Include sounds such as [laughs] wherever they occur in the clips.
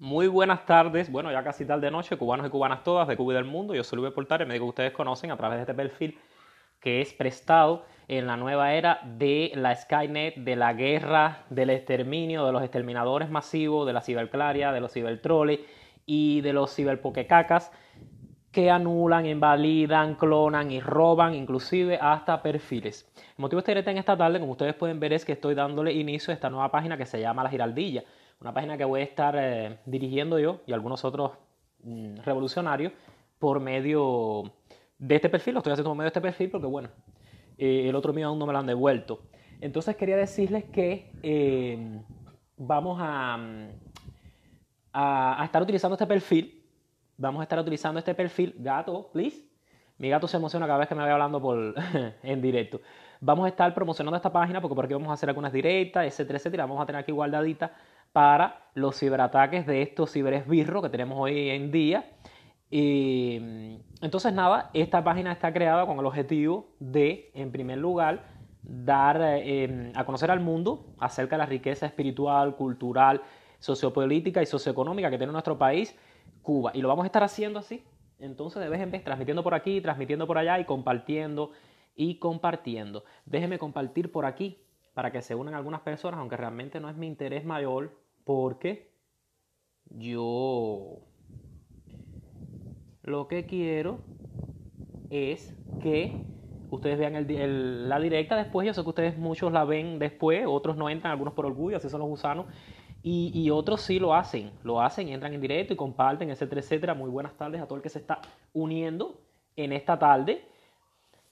Muy buenas tardes, bueno, ya casi tal de noche, cubanos y cubanas todas de Cuba y del mundo. Yo soy Luis me digo que ustedes conocen a través de este perfil que es prestado en la nueva era de la Skynet, de la guerra, del exterminio, de los exterminadores masivos, de la ciberclaria, de los cibertroles y de los ciberpoquecacas que anulan, invalidan, clonan y roban inclusive hasta perfiles. El motivo de este en esta tarde, como ustedes pueden ver, es que estoy dándole inicio a esta nueva página que se llama La Giraldilla una página que voy a estar eh, dirigiendo yo y algunos otros mm, revolucionarios por medio de este perfil, lo estoy haciendo por medio de este perfil porque bueno, eh, el otro mío aún no me lo han devuelto. Entonces quería decirles que em, vamos a, a, estar utilizando este perfil, vamos a estar utilizando este perfil, gato, please. Mi gato se emociona cada vez que me voy hablando por, [laughs] en directo. Vamos a estar promocionando esta página porque por aquí vamos a hacer algunas directas, etcétera, etcétera. Vamos a tener aquí guardadita para los ciberataques de estos ciberesbirros que tenemos hoy en día. Y mm, entonces nada, esta página está creada con el objetivo de, en primer lugar, dar eh, em, a conocer al mundo acerca de la riqueza espiritual, cultural, sociopolítica y socioeconómica que tiene nuestro país, Cuba. Y lo vamos a estar haciendo así. Entonces, de vez en vez, transmitiendo por aquí, transmitiendo por allá y compartiendo y compartiendo. Déjeme compartir por aquí para que se unan algunas personas, aunque realmente no es mi interés mayor, porque yo lo que quiero es que ustedes vean la directa después. Yo sé que ustedes muchos la ven después, otros no entran, algunos por orgullo, así son los gusanos. Y, otros sí lo hacen, lo hacen, entran en directo y comparten, etcétera, etcétera. Muy buenas tardes a todo el que se está uniendo en esta tarde.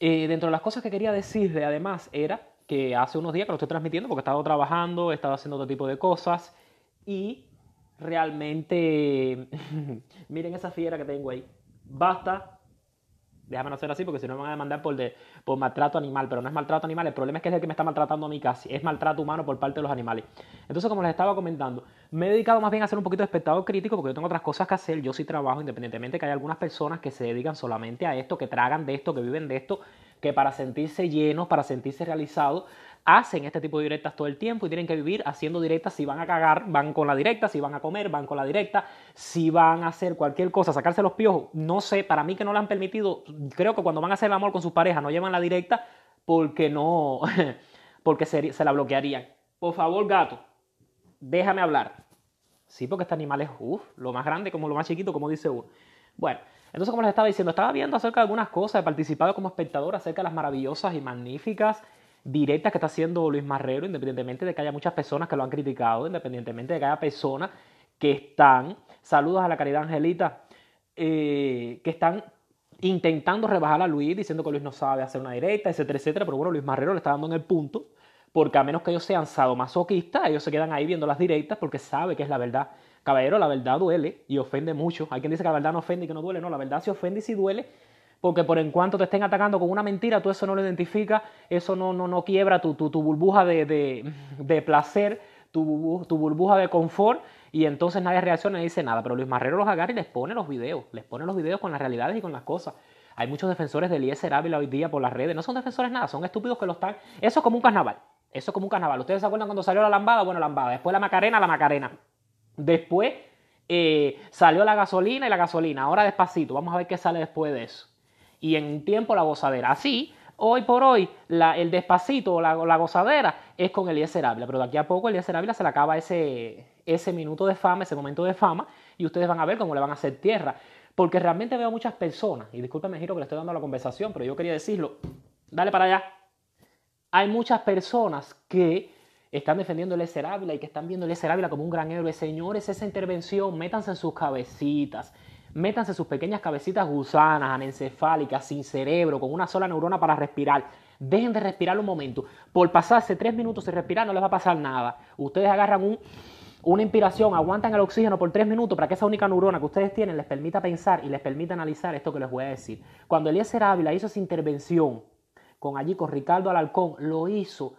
Eh, dentro de las cosas que quería decirle, además, era que hace unos días que lo estoy transmitiendo porque he estado trabajando, he estado haciendo otro tipo de cosas y realmente, [laughs] miren esa fiera que tengo ahí, basta, déjame no hacer así porque si no me van a demandar por, de, por maltrato animal, pero no es maltrato animal, el problema es que es el que me está maltratando a mí casi, es maltrato humano por parte de los animales. Entonces, como les estaba comentando, me he dedicado más bien a hacer un poquito de espectador crítico porque yo tengo otras cosas que hacer, yo sí trabajo, independientemente que hay algunas personas que se dedican solamente a esto, que tragan de esto, que viven de esto, que para sentirse llenos, para sentirse realizados, hacen este tipo de directas todo el tiempo y tienen que vivir haciendo directas. Si van a cagar, van con la directa. Si van a comer, van con la directa. Si van a hacer cualquier cosa, sacarse los piojos, no sé, para mí que no lo han permitido. Creo que cuando van a hacer el amor con sus parejas no llevan la directa porque no, [laughs] porque se, se la bloquearían. Por favor, gato, déjame hablar. Sí, porque este animal es, uff, lo más grande como lo más chiquito, como dice uno. Bueno. Entonces, como les estaba diciendo, estaba viendo acerca de algunas cosas, he participado como espectador acerca de las maravillosas y magníficas directas que está haciendo Luis Marrero, independientemente de que haya muchas personas que lo han criticado, independientemente de que haya personas que están, saludos a la caridad Angelita, eh, que están intentando rebajar a Luis, diciendo que Luis no sabe hacer una directa, etcétera, etcétera, pero bueno, Luis Marrero le está dando en el punto, porque a menos que ellos sean sadomasoquistas, ellos se quedan ahí viendo las directas porque sabe que es la verdad Caballero, la verdad duele y ofende mucho. Hay quien dice que la verdad no ofende y que no duele. No, la verdad sí ofende y sí duele. Porque por en cuanto te estén atacando con una mentira, tú eso no lo identificas, eso no, no, no quiebra tu, burbuja de, placer, tu, tu, burbuja de confort, y entonces nadie reacciona y dice nada. Pero Luis Marrero los agarra y les pone los videos, les pone los videos con las realidades y con las cosas. Hay muchos defensores de Eliezer Ávila hoy día por las redes, no son defensores nada, son estúpidos que lo están. Eso es como un carnaval, eso es como un carnaval. ¿Ustedes se acuerdan cuando salió la lambada? Bueno, lambada, después la macarena, la macarena. Después eh, salió la gasolina y la gasolina. Ahora despacito, vamos a ver qué sale después de eso. Y en un tiempo la gozadera. Así, hoy por hoy, el despacito o la, gozadera es con Elías Ávila. Pero de aquí a poco Elías Ávila se le acaba ese, ese minuto de fama, ese momento de fama. Y ustedes van a ver cómo le van a hacer tierra. Porque realmente veo muchas personas, y discúlpeme Giro, que le estoy dando la conversación, pero yo quería decirlo. Dale para allá. Hay muchas personas que están defendiendo el Ezer Ávila y que están viendo el Ezer Ávila como un gran héroe. Señores, esa intervención, métanse en sus cabecitas. Métanse en sus pequeñas cabecitas gusanas, anencefálicas, sin cerebro, con una sola neurona para respirar. Dejen de respirar un momento. Por pasarse tres minutos sin respirar no les va a pasar nada. Ustedes agarran una inspiración, aguantan el oxígeno por tres minutos para que esa única neurona que ustedes tienen les permita pensar y les permita analizar esto que les voy a decir. Cuando Eliezer Ávila hizo esa intervención con allí, con Ricardo Alarcón, lo hizo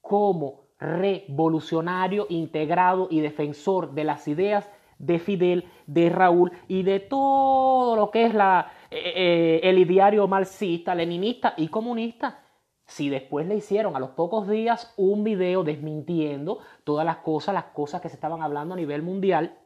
como revolucionario, integrado y defensor de las ideas de Fidel, de Raúl y de todo lo que es la, eh, eh, el ideario marxista, leninista y comunista. Si después le hicieron a los pocos días un video desmintiendo todas las cosas, las cosas que se estaban hablando a nivel mundial,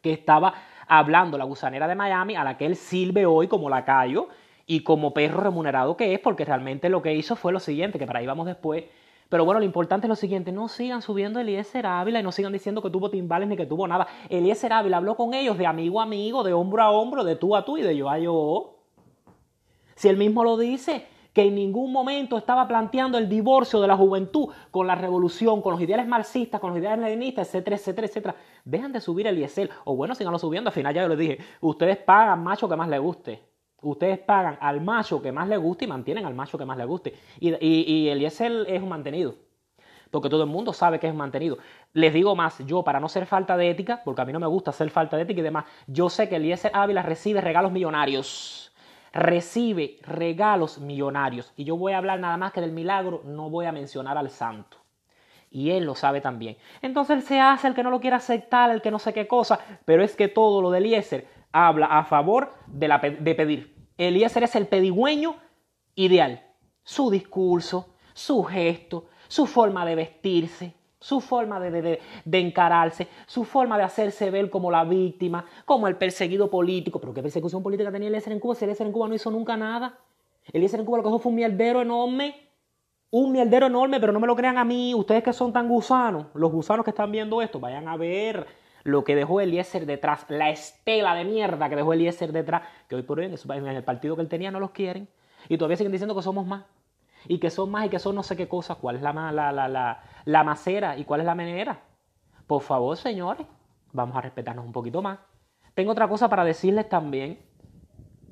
que estaba hablando la gusanera de Miami, a la que él sirve hoy como lacayo y como perro remunerado que es, porque realmente lo que hizo fue lo siguiente, que para ahí vamos después, pero bueno, lo importante es lo siguiente, no sigan subiendo Eliezer Ávila y no sigan diciendo que tuvo timbales ni que tuvo nada. Eliezer Ávila habló con ellos de amigo a amigo, de hombro a hombro, de tú a tú y de yo a yo. Si él mismo lo dice, que en ningún momento estaba planteando el divorcio de la juventud con la revolución, con los ideales marxistas, con los ideales leninistas, etcétera, etcétera, etcétera. Dejan de subir el O bueno, síganlo subiendo. Al final ya yo les dije, ustedes pagan, macho, que más les guste ustedes pagan al macho que más le guste y mantienen al macho que más le guste. Y, el es un mantenido. Porque todo el mundo sabe que es un mantenido. Les digo más, yo para no ser falta de ética, porque a mí no me gusta hacer falta de ética y demás, yo sé que el Ávila recibe regalos millonarios. Recibe regalos millonarios. Y yo voy a hablar nada más que del milagro, no voy a mencionar al santo. Y él lo sabe también. Entonces él se hace el que no lo quiere aceptar, el que no sé qué cosa. Pero es que todo lo del Eliezer habla a favor de, pedir. Eliezer es el pedigüeño ideal. Su discurso, su gesto, su forma de vestirse, su forma de, de, encararse, su forma de hacerse ver como la víctima, como el perseguido político. ¿Pero qué persecución política tenía Eliezer en Cuba? Si Eliezer en Cuba no hizo nunca nada. Eliezer en Cuba lo que hizo fue un mierdero enorme. Un mierdero enorme, pero no me lo crean a mí. Ustedes que son tan gusanos, los gusanos que están viendo esto, vayan a ver lo que dejó Eliezer detrás, la estela de mierda que dejó Eliezer detrás, que hoy por hoy en el partido que él tenía no los quieren. Y todavía siguen diciendo que somos más. Y que son más y que son no sé qué cosas. ¿Cuál es la, la, la, la, la macera y cuál es la menera? Por favor, señores, vamos a respetarnos un poquito más. Tengo otra cosa para decirles también.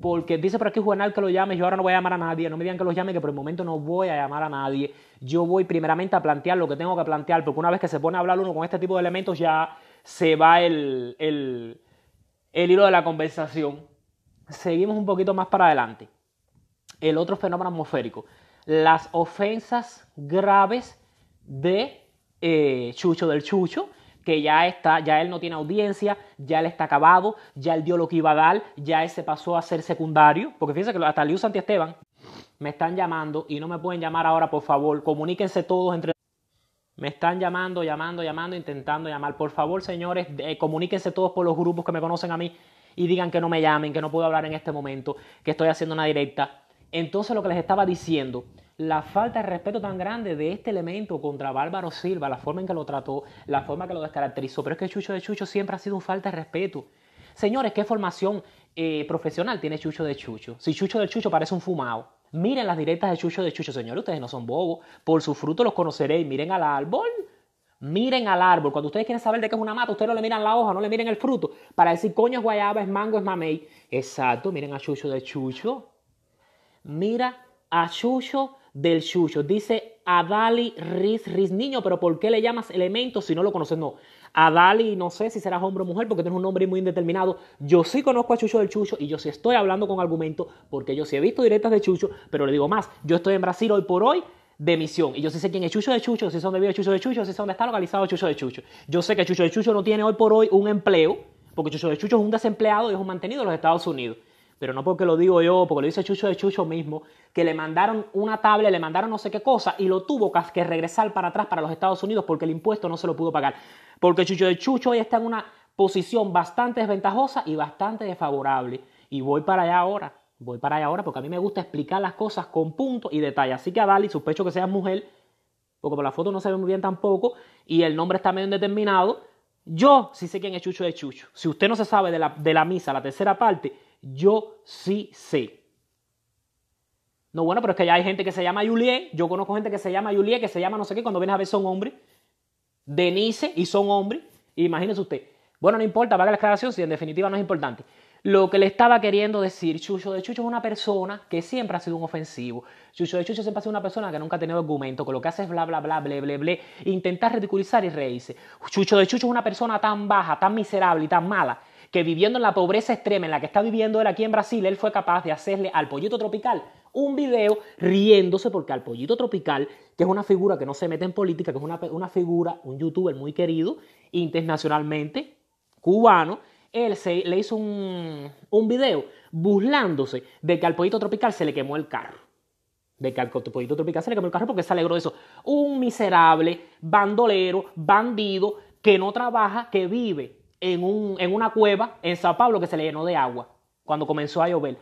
Porque dice por aquí Juanal que lo llame, yo ahora no voy a llamar a nadie, no me digan que lo llame, que por el momento no voy a llamar a nadie. Yo voy primeramente a plantear lo que tengo que plantear, porque una vez que se pone a hablar uno con este tipo de elementos ya se va el, hilo de la conversación. Seguimos un poquito más para adelante. El otro fenómeno atmosférico, las ofensas graves de eh, Chucho del Chucho, que ya está, ya él no tiene audiencia, ya él está acabado, ya él dio lo que iba a dar, ya él se pasó a ser secundario, porque fíjense que hasta Liu Santiesteban me están llamando y no me pueden llamar ahora, por favor, comuníquense todos entre me están llamando, llamando, llamando, intentando llamar. Por favor, señores, eh, comuníquense todos por los grupos que me conocen a mí y digan que no me llamen, que no puedo hablar en este momento, que estoy haciendo una directa. Entonces, lo que les estaba diciendo, la falta de respeto tan grande de este elemento contra Bárbaro Silva, la forma en que lo trató, la forma en que lo descaracterizó. Pero es que Chucho de Chucho siempre ha sido un falta de respeto. Señores, ¿qué formación eh, profesional tiene Chucho de Chucho? Si Chucho de Chucho parece un fumado. Miren las directas de Chucho de Chucho, señor, ustedes no son bobos. Por su fruto los conoceréis. Miren al árbol. Miren al árbol. Cuando ustedes quieren saber de qué es una mata, ustedes no le miran la hoja, no le miren el fruto. Para decir, coño, es guayaba, es mango, es mamey. Exacto, miren a Chucho de Chucho. Mira a Chucho del Chucho. Dice Adali Riz Riz Niño, pero ¿por qué le llamas elemento si no lo conoces? No, a Dali, no sé si serás hombre o mujer, porque tienes un nombre muy indeterminado. Yo sí conozco a Chucho del Chucho y yo sí estoy hablando con argumento, porque yo sí he visto directas de Chucho, pero le digo más, yo estoy en Brasil hoy por hoy de misión. Y yo sí sé quién es Chucho de Chucho, si sé dónde vive Chucho de Chucho, si sé dónde está localizado Chucho de Chucho. Yo sé que Chucho de Chucho no tiene hoy por hoy un empleo, porque Chucho de Chucho es un desempleado y es un mantenido de los Estados Unidos pero no porque lo digo yo, porque lo dice Chucho de Chucho mismo, que le mandaron una tabla, le mandaron no sé qué cosa y lo tuvo que regresar para atrás para los Estados Unidos porque el impuesto no se lo pudo pagar. Porque Chucho de Chucho hoy está en una posición bastante desventajosa y bastante desfavorable. Y voy para allá ahora, voy para allá ahora porque a mí me gusta explicar las cosas con punto y detalle. Así que a Dali, sospecho que sea mujer, porque por la foto no se ve muy bien tampoco y el nombre está medio indeterminado. Yo sí sé quién es Chucho de Chucho. Si usted no se sabe de la, de la misa, la tercera parte, yo sí sé. No, bueno, pero es que ya hay gente que se llama Juliet. Yo conozco gente que se llama Julié que se llama no sé qué. Cuando vienes a ver son hombres. Denise y son hombres. Imagínese usted. Bueno, no importa, vale la aclaración si en definitiva no es importante. Lo que le estaba queriendo decir, Chucho de Chucho es una persona que siempre ha sido un ofensivo. Chucho de Chucho siempre ha sido una persona que nunca ha tenido argumento, que lo que hace es bla, bla, bla, bla, bla, bla. intentar ridiculizar y reírse. Chucho de Chucho es una persona tan baja, tan miserable y tan mala que viviendo en la pobreza extrema en la que está viviendo él aquí en Brasil, él fue capaz de hacerle al pollito tropical un video riéndose porque al pollito tropical, que es una figura que no se mete en política, que es una, figura, un youtuber muy querido internacionalmente, cubano, él le hizo un, un video burlándose de que al pollito tropical se le quemó el carro de que al pollito tropical se le quemó el carro porque se alegró de eso. Un miserable, bandolero, bandido, que no trabaja, que vive en, una cueva en Sao Paulo que se le llenó de agua cuando comenzó a llover.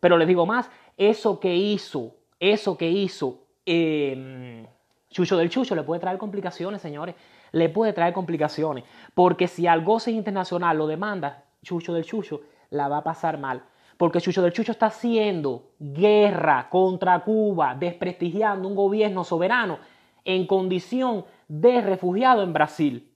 Pero les digo más, eso que hizo, eso que hizo em, Chucho del Chucho le puede traer complicaciones, señores. Le puede traer complicaciones. Porque si goce Internacional lo demanda, Chucho del Chucho la va a pasar mal. Porque Chucho del Chucho está haciendo guerra contra Cuba, desprestigiando un gobierno soberano en condición de refugiado en Brasil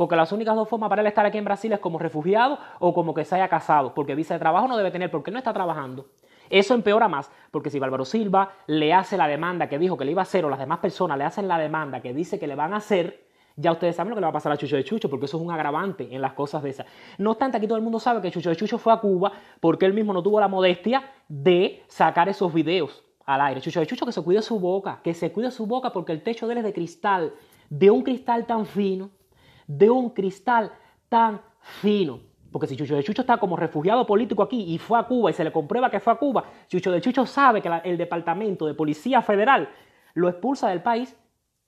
porque las únicas dos formas para él estar aquí en Brasil es como refugiado o como que se haya casado, porque visa de trabajo no debe tener porque no está trabajando. Eso empeora más, porque si Bárbaro Silva le hace la demanda que dijo que le iba a hacer, o las demás personas le hacen la demanda que dice que le van a hacer, ya ustedes saben lo que le va a pasar a Chucho de Chucho, porque eso es un agravante en las cosas de esas. No obstante, aquí todo el mundo sabe que Chucho de Chucho fue a Cuba porque él mismo no tuvo la modestia de sacar esos videos al aire. Chucho de Chucho, que se cuide su boca, que se cuide su boca porque el techo de él es de cristal, de un cristal tan fino de un cristal tan fino. Porque si Chucho de Chucho está como refugiado político aquí y fue a Cuba y se le comprueba que fue a Cuba, Chucho de Chucho sabe que el Departamento de Policía Federal lo expulsa del país,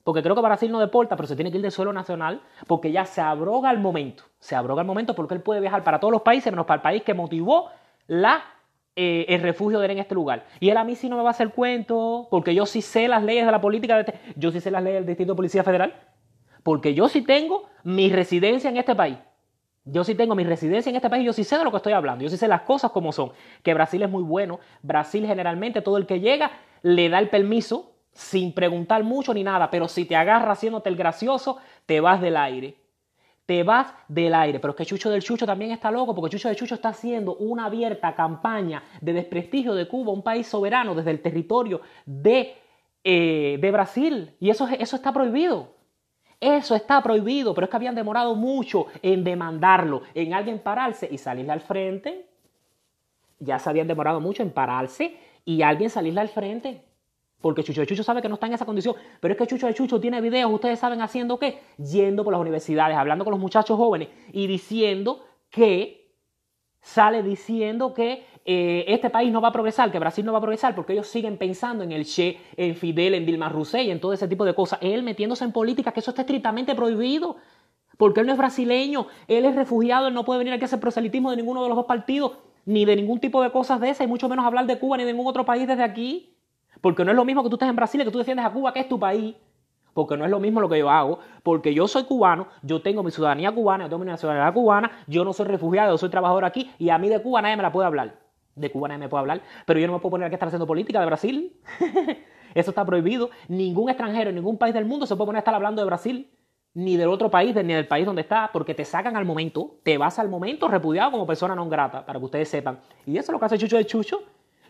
porque creo que Brasil no deporta, pero se tiene que ir del suelo nacional, porque ya se abroga el momento. Se abroga el momento porque él puede viajar para todos los países, menos para el país que motivó eh, el refugio de él en este lugar. Y él a mí sí no me va a hacer cuento, porque yo sí sé las leyes de la política, de este, yo sí sé las leyes del Distrito de Policía Federal, porque yo sí tengo mi residencia en este país. Yo sí tengo mi residencia en este país, yo sí sé de lo que estoy hablando, yo sí sé las cosas como son, que Brasil es muy bueno, Brasil generalmente todo el que llega le da el permiso sin preguntar mucho ni nada, pero si te agarra haciéndote el gracioso, te vas del aire. Te vas del aire, pero es que Chucho del Chucho también está loco, porque Chucho del Chucho está haciendo una abierta campaña de desprestigio de Cuba, un país soberano desde el territorio de, eh, de Brasil, y eso, eso está prohibido. Eso está prohibido, pero es que habían demorado mucho en demandarlo, en alguien pararse y salirle al frente. Ya se habían demorado mucho en pararse y alguien salirle al frente. Porque Chucho de Chucho sabe que no está en esa condición. Pero es que Chucho de Chucho tiene videos, ustedes saben haciendo qué? Yendo por las universidades, hablando con los muchachos jóvenes y diciendo que sale diciendo que eh, este país no va a progresar, que Brasil no va a progresar, porque ellos siguen pensando en el Che, en Fidel, en Dilma Rousseff, en todo ese tipo de cosas. Él metiéndose en política, que eso está estrictamente prohibido, porque él no es brasileño, él es refugiado, él no puede venir aquí a hacer proselitismo de ninguno de los dos partidos, ni de ningún tipo de cosas de esas, y mucho menos hablar de Cuba ni de ningún otro país desde aquí. Porque no es lo mismo que tú estés en Brasil y que tú defiendes a Cuba, que es tu país. Porque no es lo mismo lo que yo hago, porque yo soy cubano, yo tengo mi ciudadanía cubana, yo tengo mi nacionalidad cubana, yo no soy refugiado, yo soy trabajador aquí y a mí de Cuba nadie me la puede hablar de Cuba nadie me puede hablar, pero yo no me puedo poner aquí a estar haciendo política de Brasil. [laughs] Eso está prohibido. Ningún extranjero en ningún país del mundo se puede poner a estar hablando de Brasil, ni del otro país, ni del país donde está, porque te sacan al momento, te vas al momento repudiado como persona no grata, para que ustedes sepan. Y eso es lo que hace Chucho de Chucho.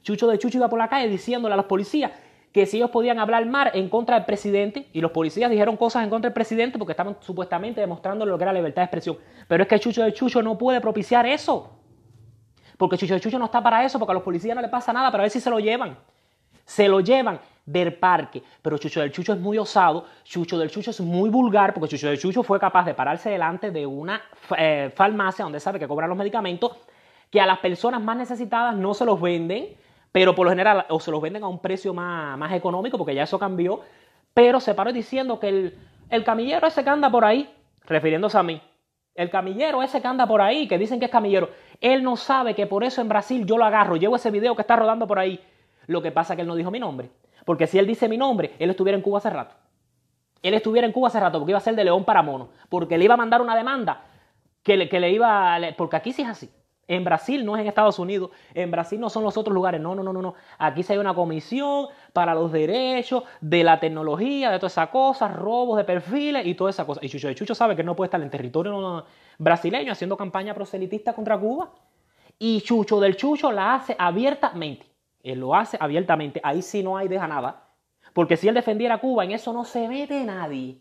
Chucho de Chucho iba por la calle diciéndole a los policías que si ellos podían hablar mal en contra del presidente, y los policías dijeron cosas en contra del presidente porque estaban supuestamente demostrando lo que era la libertad de expresión. Pero es que Chucho de Chucho no puede propiciar eso porque Chucho del Chucho no está para eso, porque a los policías no le pasa nada, pero a ver si se lo llevan. Se lo llevan del parque. Pero Chucho del Chucho es muy osado, Chucho del Chucho es muy vulgar, porque Chucho del Chucho fue capaz de pararse delante de una eh, farmacia donde sabe que cobran los medicamentos, que a las personas más necesitadas no se los venden, pero por lo general o se los venden a un precio más, económico, porque ya eso cambió, pero se paró diciendo que el, el camillero ese que anda por ahí, refiriéndose a mí, el camillero ese que anda por ahí, que dicen que es camillero, él no sabe que por eso en Brasil yo lo agarro, llevo ese video que está rodando por ahí. Lo que pasa es que él no dijo mi nombre. Porque si él dice mi nombre, él estuviera en Cuba hace rato. Él estuviera en Cuba hace rato porque iba a ser de león para mono. Porque le iba a mandar una demanda que le, que le iba... Porque aquí sí es así. En Brasil no es en Estados Unidos, en Brasil no son los otros lugares, no, no, no, no, Aquí se hay una comisión para los derechos de la tecnología, de todas esas cosas, robos de perfiles y toda esa cosas. Y Chucho del Chucho sabe que no puede estar en territorio brasileño haciendo campaña proselitista contra Cuba. Y Chucho del Chucho la hace abiertamente. Él lo hace abiertamente. Ahí sí no hay deja nada. Porque si él defendiera a Cuba, en eso no se mete nadie.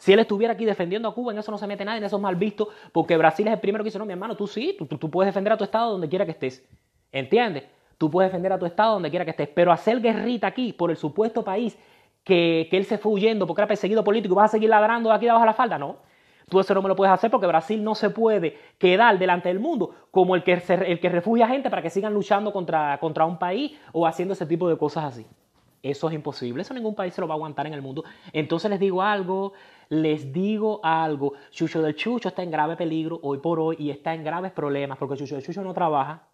Si él estuviera aquí defendiendo a Cuba, en eso no se mete nadie, en eso es mal visto, porque Brasil es el primero que dice, no, mi hermano, tú sí, tú, puedes defender a tu Estado donde quiera que estés. ¿Entiendes? Tú puedes defender a tu Estado donde quiera que estés, pero hacer guerrita aquí por el supuesto país que, él se fue huyendo porque era perseguido político y vas a seguir ladrando aquí debajo de la falda, no. Tú eso no me lo puedes hacer porque Brasil no se puede quedar delante del mundo como el que, el refugia gente para que sigan luchando contra un país o haciendo ese tipo de cosas así. Eso es imposible, eso ningún país se lo va a aguantar en el mundo. Entonces les digo algo, les digo algo. Chucho del Chucho está en grave peligro hoy por hoy y está en graves problemas porque Chucho del Chucho no trabaja.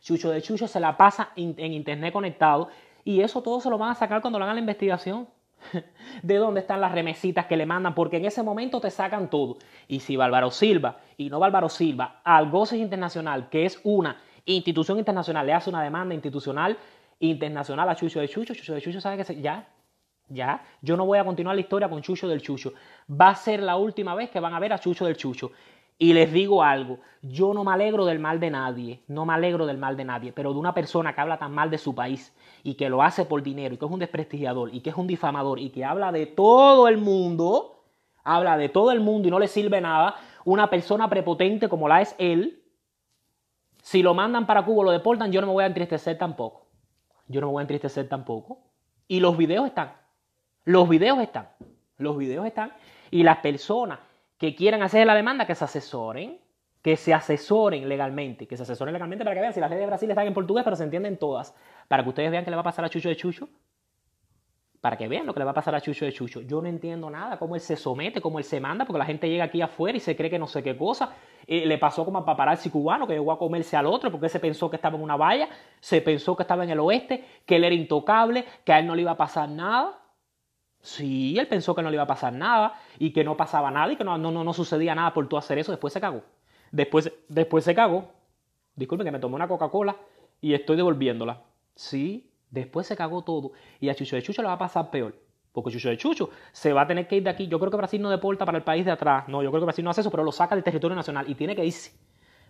Chucho del Chucho se la pasa en internet conectado y eso todo se lo van a sacar cuando lo hagan la investigación. [laughs] ¿De dónde están las remesitas que le mandan? Porque en ese momento te sacan todo. Y si Bárbaro Silva, y no Bárbaro Silva, al goces Internacional, que es una institución internacional, le hace una demanda institucional internacional a Chucho del Chucho. Chucho del Chucho sabe que se, ya, ya, yo no voy a continuar la historia con Chucho del Chucho. Va a ser la última vez que van a ver a Chucho del Chucho. Y les digo algo, yo no me alegro del mal de nadie, no me alegro del mal de nadie, pero de una persona que habla tan mal de su país y que lo hace por dinero y que es un desprestigiador y que es un difamador y que habla de todo el mundo, habla de todo el mundo y no le sirve nada, una persona prepotente como la es él, si lo mandan para Cuba o lo deportan, yo no me voy a entristecer tampoco yo no me voy a entristecer tampoco. Y los videos están. Los videos están. Los videos están. Y las personas que quieran hacer la demanda, que se asesoren. Que se asesoren legalmente. Que se asesoren legalmente para que vean si las leyes de Brasil están en portugués, pero se entienden todas. Para que ustedes vean qué le va a pasar a Chucho de Chucho para que vean lo que le va a pasar a Chucho de Chucho. Yo no entiendo nada, cómo él se somete, cómo él se manda, porque la gente llega aquí afuera y se cree que no sé qué cosa. Eh, le pasó como a paparazzi cubano, que llegó a comerse al otro porque se pensó que estaba en una valla, se pensó que estaba en el oeste, que él era intocable, que a él no le iba a pasar nada. Sí, él pensó que no le iba a pasar nada y que no pasaba nada y que no, no, no, sucedía nada por tú hacer eso. Después se cagó. Después, después se cagó. Disculpe, que me tomé una Coca-Cola y estoy devolviéndola. Sí, Después se cagó todo. Y a Chucho de Chucho le va a pasar peor. Porque Chucho de Chucho se va a tener que ir de aquí. Yo creo que Brasil no deporta para el país de atrás. No, yo creo que Brasil no hace eso, pero lo saca del territorio nacional y tiene que irse.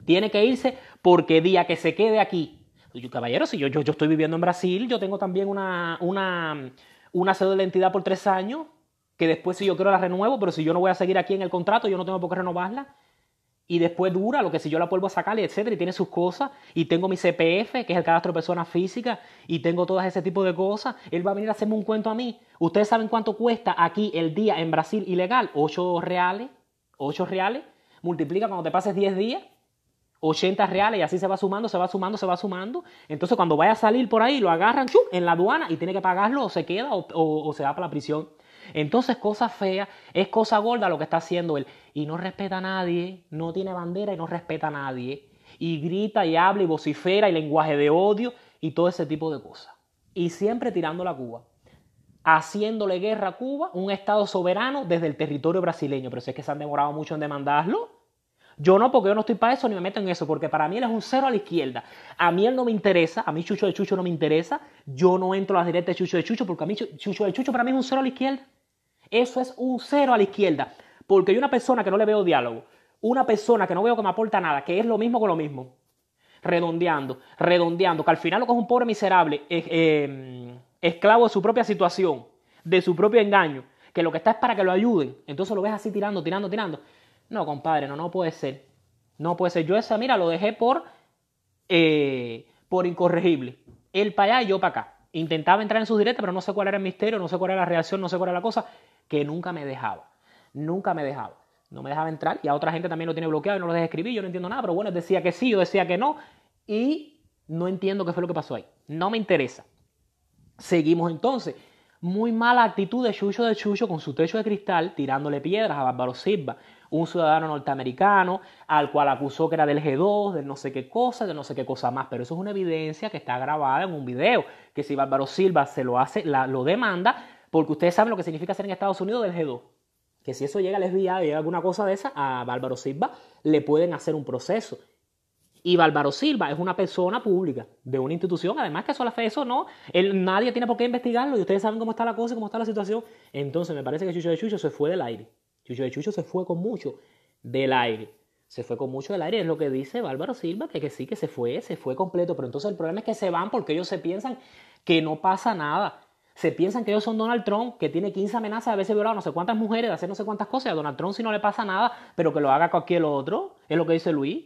Tiene que irse porque día que se quede aquí. Yo, caballero, si yo, yo, estoy viviendo en Brasil, yo tengo también una, una, una cédula de entidad por tres años, que después si yo quiero la renuevo, pero si yo no voy a seguir aquí en el contrato, yo no tengo por qué renovarla y después dura, lo que si yo la vuelvo a sacar, etcétera, y tiene sus cosas, y tengo mi CPF, que es el cadastro de persona física, y tengo todas ese tipo de cosas, él va a venir a hacerme un cuento a mí. ¿Ustedes saben cuánto cuesta aquí el día en Brasil ilegal? 8 reales, 8 reales, multiplica cuando te pases 10 días, 80 reales, y así se va sumando, se va sumando, se va sumando. Entonces cuando vaya a salir por ahí, lo agarran en la aduana y tiene que pagarlo, o se queda, o, o se va para la prisión. Entonces, cosa fea es cosa gorda lo que está haciendo él. Y no respeta a nadie, no tiene bandera y no respeta a nadie. Y grita y habla y vocifera y lenguaje de odio y todo ese tipo de cosas. Y siempre tirando la Cuba. Haciéndole guerra a Cuba, un Estado soberano desde el territorio brasileño. Pero si es que se han demorado mucho en demandarlo. Yo no, porque yo no estoy para eso ni me meto en eso, porque para mí él es un cero a la izquierda. A mí él no me interesa, a mí Chucho de Chucho no me interesa. Yo no entro a las directas de Chucho de Chucho, porque a mí Chucho de Chucho para mí es un cero a la izquierda. Eso es un cero a la izquierda. Porque hay una persona que no le veo diálogo, una persona que no veo que me aporta nada, que es lo mismo con lo mismo. Redondeando, redondeando, que al final lo que es un pobre miserable, eh, esclavo de su propia situación, de su propio engaño, que lo que está es para que lo ayuden. Entonces lo ves así tirando, tirando, tirando. No, compadre, no, no puede ser. No puede ser. Yo esa, mira, lo dejé por, eh, por incorregible. Él para allá y yo para acá. Intentaba entrar en sus directas, pero no sé cuál era el misterio, no sé cuál era la reacción, no sé cuál era la cosa que nunca me dejaba. Nunca me dejaba. No me dejaba entrar y a otra gente también lo tiene bloqueado y no lo deja escribir. Yo no entiendo nada, pero bueno, decía que sí, yo decía que no. Y no entiendo qué fue lo que pasó ahí. No me interesa. Seguimos entonces. Muy mala actitud de Chucho de Chucho con su techo de cristal tirándole piedras a Bárbaro Silva, un ciudadano norteamericano al cual acusó que era del G2, de no sé qué cosa, de no sé qué cosa más. Pero eso es una evidencia que está grabada en un video, que si Bárbaro Silva se lo hace, lo demanda, porque ustedes saben lo que significa ser en Estados Unidos del G2. Que si eso llega al FBI, llega alguna cosa de esa, a Bárbaro Silva le pueden hacer un proceso. Y Bárbaro Silva es una persona pública de una institución, además que eso, eso no, él, nadie tiene por qué investigarlo y ustedes saben cómo está la cosa, y cómo está la situación. Entonces me parece que Chucho de Chucho se fue del aire. Chucho de Chucho se fue con mucho del aire. Se fue con mucho del aire, es lo que dice Bárbaro Silva, que, que sí, que se fue, se fue completo. Pero entonces el problema es que se van porque ellos se piensan que no pasa nada. Se piensan que ellos son Donald Trump, que tiene 15 amenazas a veces violado no sé cuántas mujeres, de hacer no sé cuántas cosas. A Donald Trump si no le pasa nada, pero que lo haga cualquier otro. Es lo que dice Luis,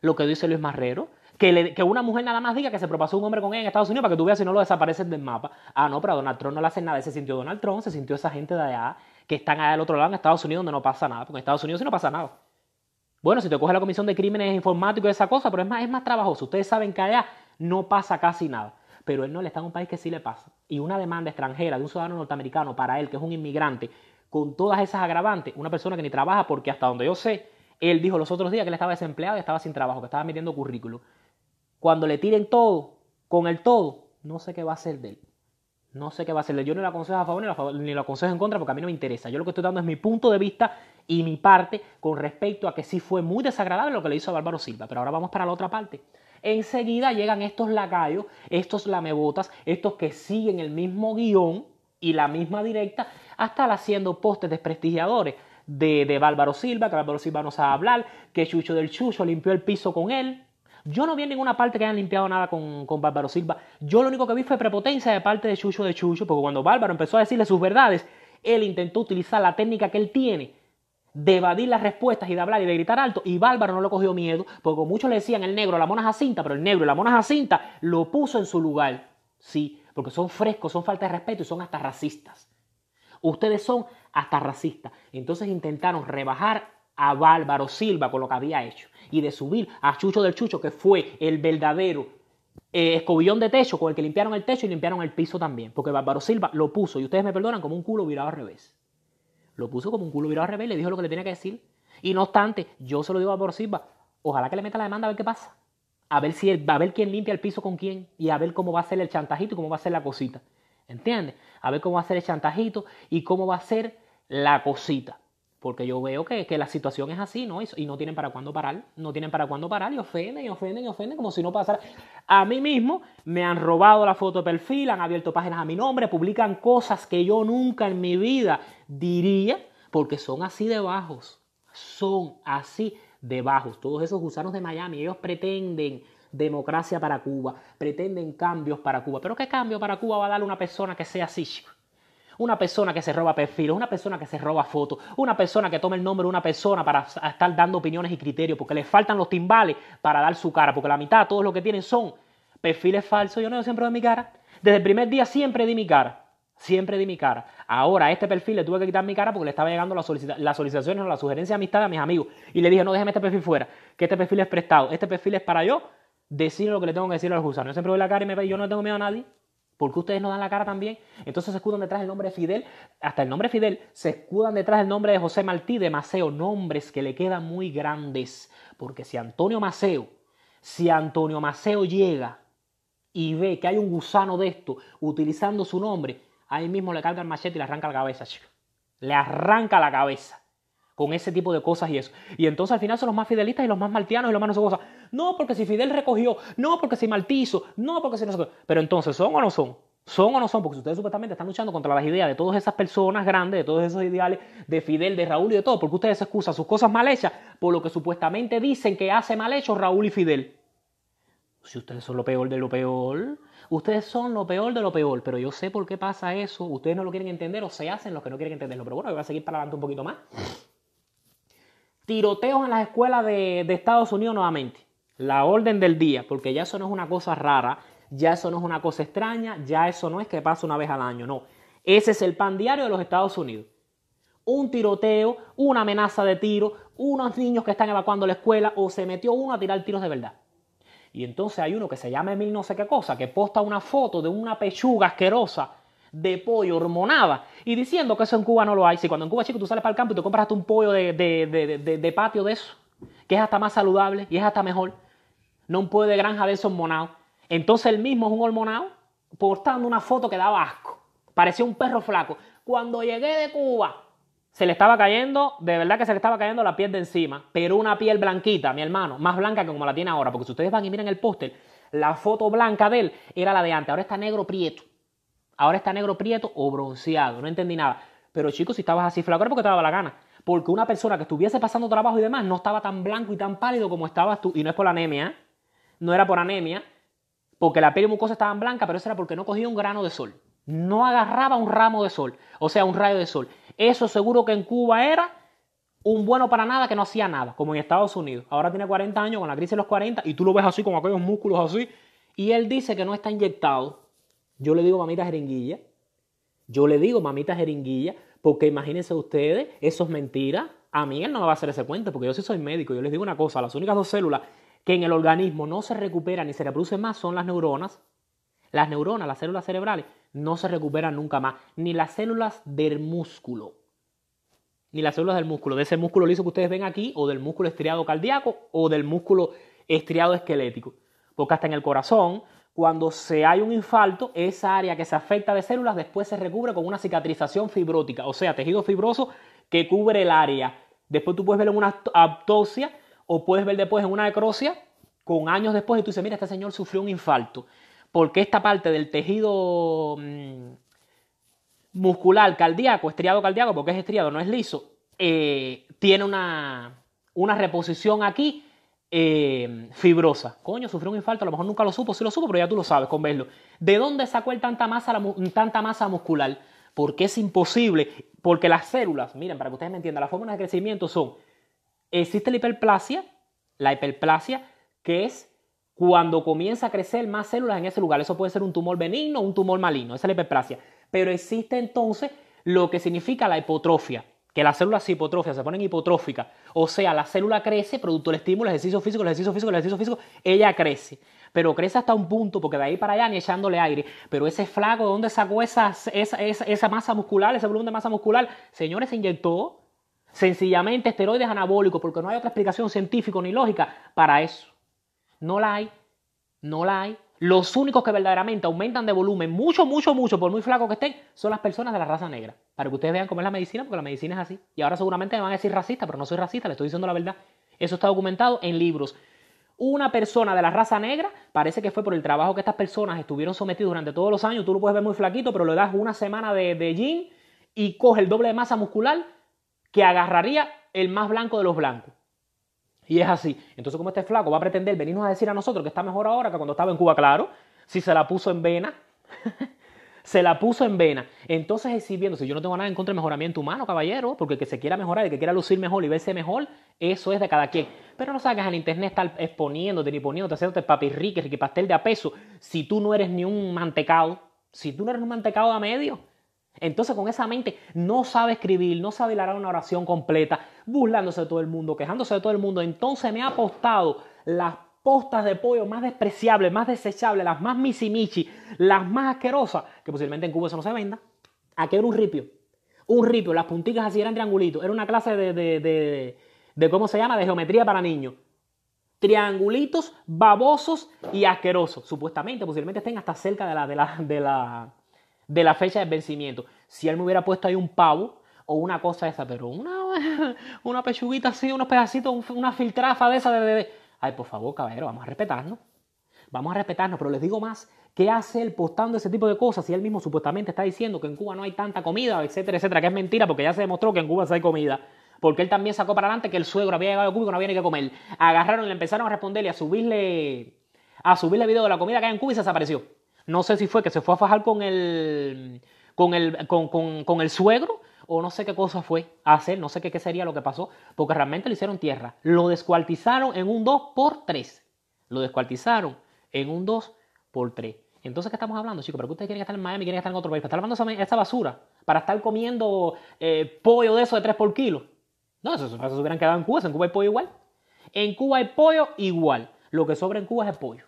lo que dice Luis Marrero. Que, que, una mujer nada más diga que se propasó un hombre con él en Estados Unidos para que tú veas si no lo desapareces del mapa. Ah, no, pero a Donald Trump no le hacen nada. Se sintió Donald Trump, se sintió esa gente de allá que están allá del otro lado en Estados Unidos donde no pasa nada. Porque en Estados Unidos sí no pasa nada. Bueno, si te coge la comisión de crímenes informáticos y esa cosa, pero es más, es más trabajoso. Ustedes saben que allá no pasa casi nada pero él no, le está en un país que sí le pasa. Y una demanda extranjera de un ciudadano norteamericano para él, que es un inmigrante, con todas esas agravantes, una persona que ni trabaja, porque hasta donde yo sé, él dijo los otros días que él estaba desempleado y estaba sin trabajo, que estaba metiendo currículo. Cuando le tiren todo, con el todo, no sé qué va a hacer de él. No sé qué va a hacer de él. Yo no le aconsejo a favor ni, a aconsejo en contra porque a mí no me interesa. Yo lo que estoy dando es mi punto de vista y mi parte con respecto a que sí fue muy desagradable lo que le hizo a Bárbaro Silva. Pero ahora vamos para la otra parte. Enseguida llegan estos lacayos, estos lamebotas, estos que siguen el mismo guión y la misma directa hasta haciendo postes desprestigiadores de, de Bárbaro Silva, que Bárbaro Silva no sabe hablar, que Chucho del Chucho limpió el piso con él. Yo no vi en ninguna parte que hayan limpiado nada con, con Bárbaro Silva. Yo lo único que vi fue prepotencia de parte de Chucho de Chucho, porque cuando Bárbaro empezó a decirle sus verdades, él intentó utilizar la técnica que él tiene de evadir las respuestas y de hablar y de gritar alto. Y Bárbaro no le cogió miedo, porque muchos le decían el negro, la mona Jacinta, pero el negro y la mona Jacinta lo puso en su lugar. Sí, porque son frescos, son falta de respeto y son hasta racistas. Ustedes son hasta racistas. Entonces intentaron rebajar a Bárbaro Silva con lo que había hecho y de subir a Chucho del Chucho, que fue el verdadero eh, escobillón de techo con el que limpiaron el techo y limpiaron el piso también, porque Bárbaro Silva lo puso, y ustedes me perdonan, como un culo virado al revés lo puso como un culo virado al revés, le dijo lo que le tenía que decir. Y no obstante, yo se lo digo a Por Silva, ojalá que le meta la demanda a ver qué pasa. A ver, si a ver quién limpia el piso con quién y a ver cómo va a ser el chantajito y cómo va a ser la cosita. ¿Entiendes? A ver cómo va a ser el chantajito y cómo va a ser la cosita. Porque yo veo que, la situación es así, ¿no? Y, y, no tienen para cuándo parar, no tienen para cuándo parar, y ofenden, y ofenden, y ofenden, como si no pasara. A mí mismo me han robado la foto de perfil, han abierto páginas a mi nombre, publican cosas que yo nunca en mi vida diría, porque son así de bajos, son así de bajos. Todos esos gusanos de Miami, ellos pretenden democracia para Cuba, pretenden cambios para Cuba. Pero ¿qué cambio para Cuba va a dar una persona que sea así? Una persona que se roba perfiles, una persona que se roba fotos, una persona que tome el nombre de una persona para estar dando opiniones y criterios, porque le faltan los timbales para dar su cara, porque la mitad, de todos lo que tienen son perfiles falsos. Yo no siempre doy mi cara. Desde el primer día siempre di mi cara. Siempre di mi cara. Ahora, a este perfil le tuve que quitar mi cara porque le estaba llegando las solicitaciones o la sugerencia de amistad a mis amigos. Y le dije, no, déjame este perfil fuera, que este perfil es prestado, este perfil es para yo decir lo que le tengo que decir a los gusanos. Yo siempre doy la cara y me yo no tengo miedo a nadie. porque ustedes no dan la cara también? Entonces se escudan detrás del nombre Fidel, hasta el nombre Fidel, se escudan detrás del nombre de José Martí, de Maceo, nombres que le quedan muy grandes. Porque si Antonio Maceo, si Antonio Maceo llega y ve que hay un gusano de esto utilizando su nombre, ahí mismo le carga el machete y le arranca la cabeza, chico. Le arranca la cabeza con ese tipo de cosas y eso. Y entonces al final son los más fidelistas y los más maltianos y los más no sé cosas. No, porque si Fidel recogió, no, porque si Maltizo, no, porque si no sé Pero entonces, ¿son o no son? ¿Son o no son? Porque ustedes supuestamente están luchando contra las ideas de todas esas personas grandes, de todos esos ideales, de Fidel, de Raúl y de todo, porque ustedes excusan sus cosas mal hechas por lo que supuestamente dicen que hace mal hecho Raúl y Fidel. Si ustedes son lo peor de lo peor, ustedes son lo peor de lo peor, pero yo sé por qué pasa eso, ustedes no lo quieren entender o se hacen los que no quieren entenderlo, pero bueno, voy a seguir para adelante un poquito más. Tiroteos en las escuelas de, de Estados Unidos nuevamente. La orden del día, porque ya eso no es una cosa rara, ya eso no es una cosa extraña, ya eso no es que pasa una vez al año, no. Ese es el pan diario de los Estados Unidos. Un tiroteo, una amenaza de tiro, unos niños que están evacuando la escuela o se metió uno a tirar tiros de verdad. Y entonces hay uno que se llama Emil no sé qué cosa, que posta una foto de una pechuga asquerosa de pollo hormonada y diciendo que eso en Cuba no lo hay. Si cuando en Cuba, chico, tú sales para el campo y te compras hasta un pollo de, de, de, patio de eso, que es hasta más saludable y es hasta mejor. No un pollo de granja de eso hormonado. Entonces él mismo es un hormonado portando una foto que daba asco. Parecía un perro flaco. Cuando llegué de Cuba, se le estaba cayendo, de verdad que se le estaba cayendo la piel de encima, pero una piel blanquita, mi hermano, más blanca que como la tiene ahora, porque si ustedes van y miran el póster, la foto blanca de él era la de antes, ahora está negro prieto. Ahora está negro prieto o bronceado, no entendí nada. Pero chicos, si estabas así flaco era porque te daba la gana. Porque una persona que estuviese pasando trabajo y demás no estaba tan blanco y tan pálido como estabas tú. Y no es por anemia, ¿eh? no era por anemia, porque la piel y mucosa estaban blancas, pero eso era porque no cogía un grano de sol. No agarraba un ramo de sol, o sea, un rayo de sol. Eso seguro que en Cuba era un bueno para nada que no hacía nada, como en Estados Unidos. Ahora tiene 40 años, con la crisis de los 40, y tú lo ves así, con aquellos músculos así. Y él dice que no está inyectado. Yo le digo mamita jeringuilla. Yo le digo mamita jeringuilla, porque imagínense ustedes, eso es mentira. A mí él no me va a hacer ese cuento, porque yo sí soy médico. Yo les digo una cosa, las únicas dos células que en el organismo no se recuperan ni se reproducen más son las neuronas. Las neuronas, las células cerebrales, no se recuperan nunca más. Ni las células del músculo, ni las células del músculo, de ese músculo liso que ustedes ven aquí, o del músculo estriado cardíaco, o del músculo estriado esquelético. Porque hasta en el corazón, cuando se hay un infarto, esa área que se afecta de células después se recubre con una cicatrización fibrótica, o sea, tejido fibroso que cubre el área. Después tú puedes ver en una aptosia, o puedes ver después en una necrosia con años después y tú dices, mira, este señor sufrió un infarto porque esta parte del tejido mm, muscular cardíaco, estriado cardíaco, porque es estriado, no es liso, eh, tiene una, reposición aquí eh, fibrosa. Coño, sufrió un infarto, a lo mejor nunca lo supo, sí lo supo, pero ya tú lo sabes con verlo. ¿De dónde sacó él tanta masa, tanta masa muscular? Porque es imposible, porque las células, miren, para que ustedes me entiendan, las fórmulas de crecimiento son, existe la hiperplasia, la hiperplasia, que es cuando comienza a crecer más células en ese lugar. Eso puede ser un tumor benigno o un tumor maligno, esa es la hiperplasia. Pero existe entonces lo que significa la hipotrofia, que las células se hipotrofian, se ponen hipotróficas. O sea, la célula crece producto del estímulo, el ejercicio físico, el ejercicio físico, el ejercicio físico, ella crece. Pero crece hasta un punto, porque de ahí para allá ni echándole aire. Pero ese flaco, ¿de dónde sacó esa, esa masa muscular, ese volumen de masa muscular? Señores, se inyectó sencillamente esteroides anabólicos, porque no hay otra explicación científica ni lógica para eso. No la hay. No la hay. Los únicos que verdaderamente aumentan de volumen, mucho, mucho, mucho, por muy flaco que estén, son las personas de la raza negra. Para que ustedes vean cómo es la medicina, porque la medicina es así. Y ahora seguramente me van a decir racista, pero no soy racista, le estoy diciendo la verdad. Eso está documentado en libros. Una persona de la raza negra, parece que fue por el trabajo que estas personas estuvieron sometidas durante todos los años. Tú lo puedes ver muy flaquito, pero le das una semana de, de gym y coge el doble de masa muscular que agarraría el más blanco de los blancos. Y es así. Entonces, como este flaco va a pretender venirnos a decir a nosotros que está mejor ahora que cuando estaba en Cuba? Claro, si se la puso en vena. [laughs] se la puso en vena. Entonces, viendo. si yo no tengo nada en contra del mejoramiento humano, caballero, porque el que se quiera mejorar, el que quiera lucir mejor y verse mejor, eso es de cada quien. Pero no sacas al internet estar exponiéndote ni poniéndote, haciéndote papi rique, rique pastel de a peso, si tú no eres ni un mantecado, si tú no eres un mantecado a medio entonces con esa mente no sabe escribir, no sabe hilar una oración completa, burlándose de todo el mundo, quejándose de todo el mundo. Entonces me ha apostado las postas de pollo más despreciables, más desechables, las más misimichi, las más asquerosas, que posiblemente en Cuba eso no se venda, a que era un ripio. Un ripio, las puntitas así eran triangulitos. Era una clase de, de ¿cómo se llama? De geometría para niños triangulitos babosos y asquerosos. Supuestamente, posiblemente estén hasta cerca de la, de la, de la fecha de vencimiento. Si él me hubiera puesto ahí un pavo o una cosa esa, pero una, [laughs] una pechuguita así, unos pedacitos, una filtrafa de esa de, Ay, por favor, caballero, vamos a respetarnos. Vamos a respetarnos, pero les digo más, ¿qué hace él postando ese tipo de cosas si él mismo supuestamente está diciendo que en Cuba no hay tanta comida, etcétera, etcétera? Que es mentira porque ya se demostró que en Cuba sí hay comida porque él también sacó para adelante que el suegro había llegado a Cuba y no había ni que comer. Agarraron, y le empezaron a responderle, a subirle, a subirle video de la comida que hay en Cuba y se desapareció. No sé si fue que se fue a fajar con el, con el, con, con, con el suegro o no sé qué cosa fue a hacer, no sé qué, sería lo que pasó, porque realmente le hicieron tierra. Lo descuartizaron en un 2 por 3. Lo descuartizaron en un 2 por 3. Entonces, ¿qué estamos hablando, chicos? ¿Pero qué ustedes quieren estar en Miami? ¿Quieren estar en otro país? ¿Para estar hablando esa, basura? ¿Para estar comiendo eh, pollo de eso de 3 por kilo? No, eso, eso, se hubieran quedado en Cuba. En Cuba hay pollo igual. En Cuba hay pollo igual. Lo que sobra en Cuba es el pollo.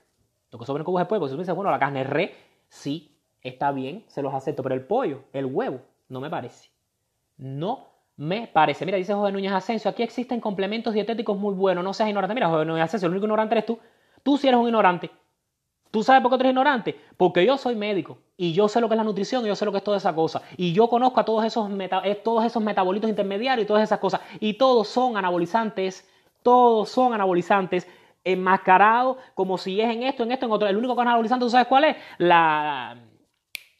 Lo que sobren cubos es pollo, porque si tú dices, bueno, la carne re, sí, está bien, se los acepto, pero el pollo, el huevo, no me parece. No me parece. Mira, dice José Núñez Asensio, aquí existen complementos dietéticos muy buenos, no seas ignorante. Mira, José Núñez Asensio, el único ignorante eres tú. Tú sí eres un ignorante. ¿Tú sabes por qué tú eres ignorante? Porque yo soy médico y yo sé lo que es la nutrición y yo sé lo que es toda esa cosa. Y yo conozco a todos esos, eh, todos esos metabolitos intermediarios y todas esas cosas. Y todos son anabolizantes, todos son anabolizantes enmascarado, como si es en esto, en esto, en otro. El único que anabolizante, ¿tú sabes cuál es?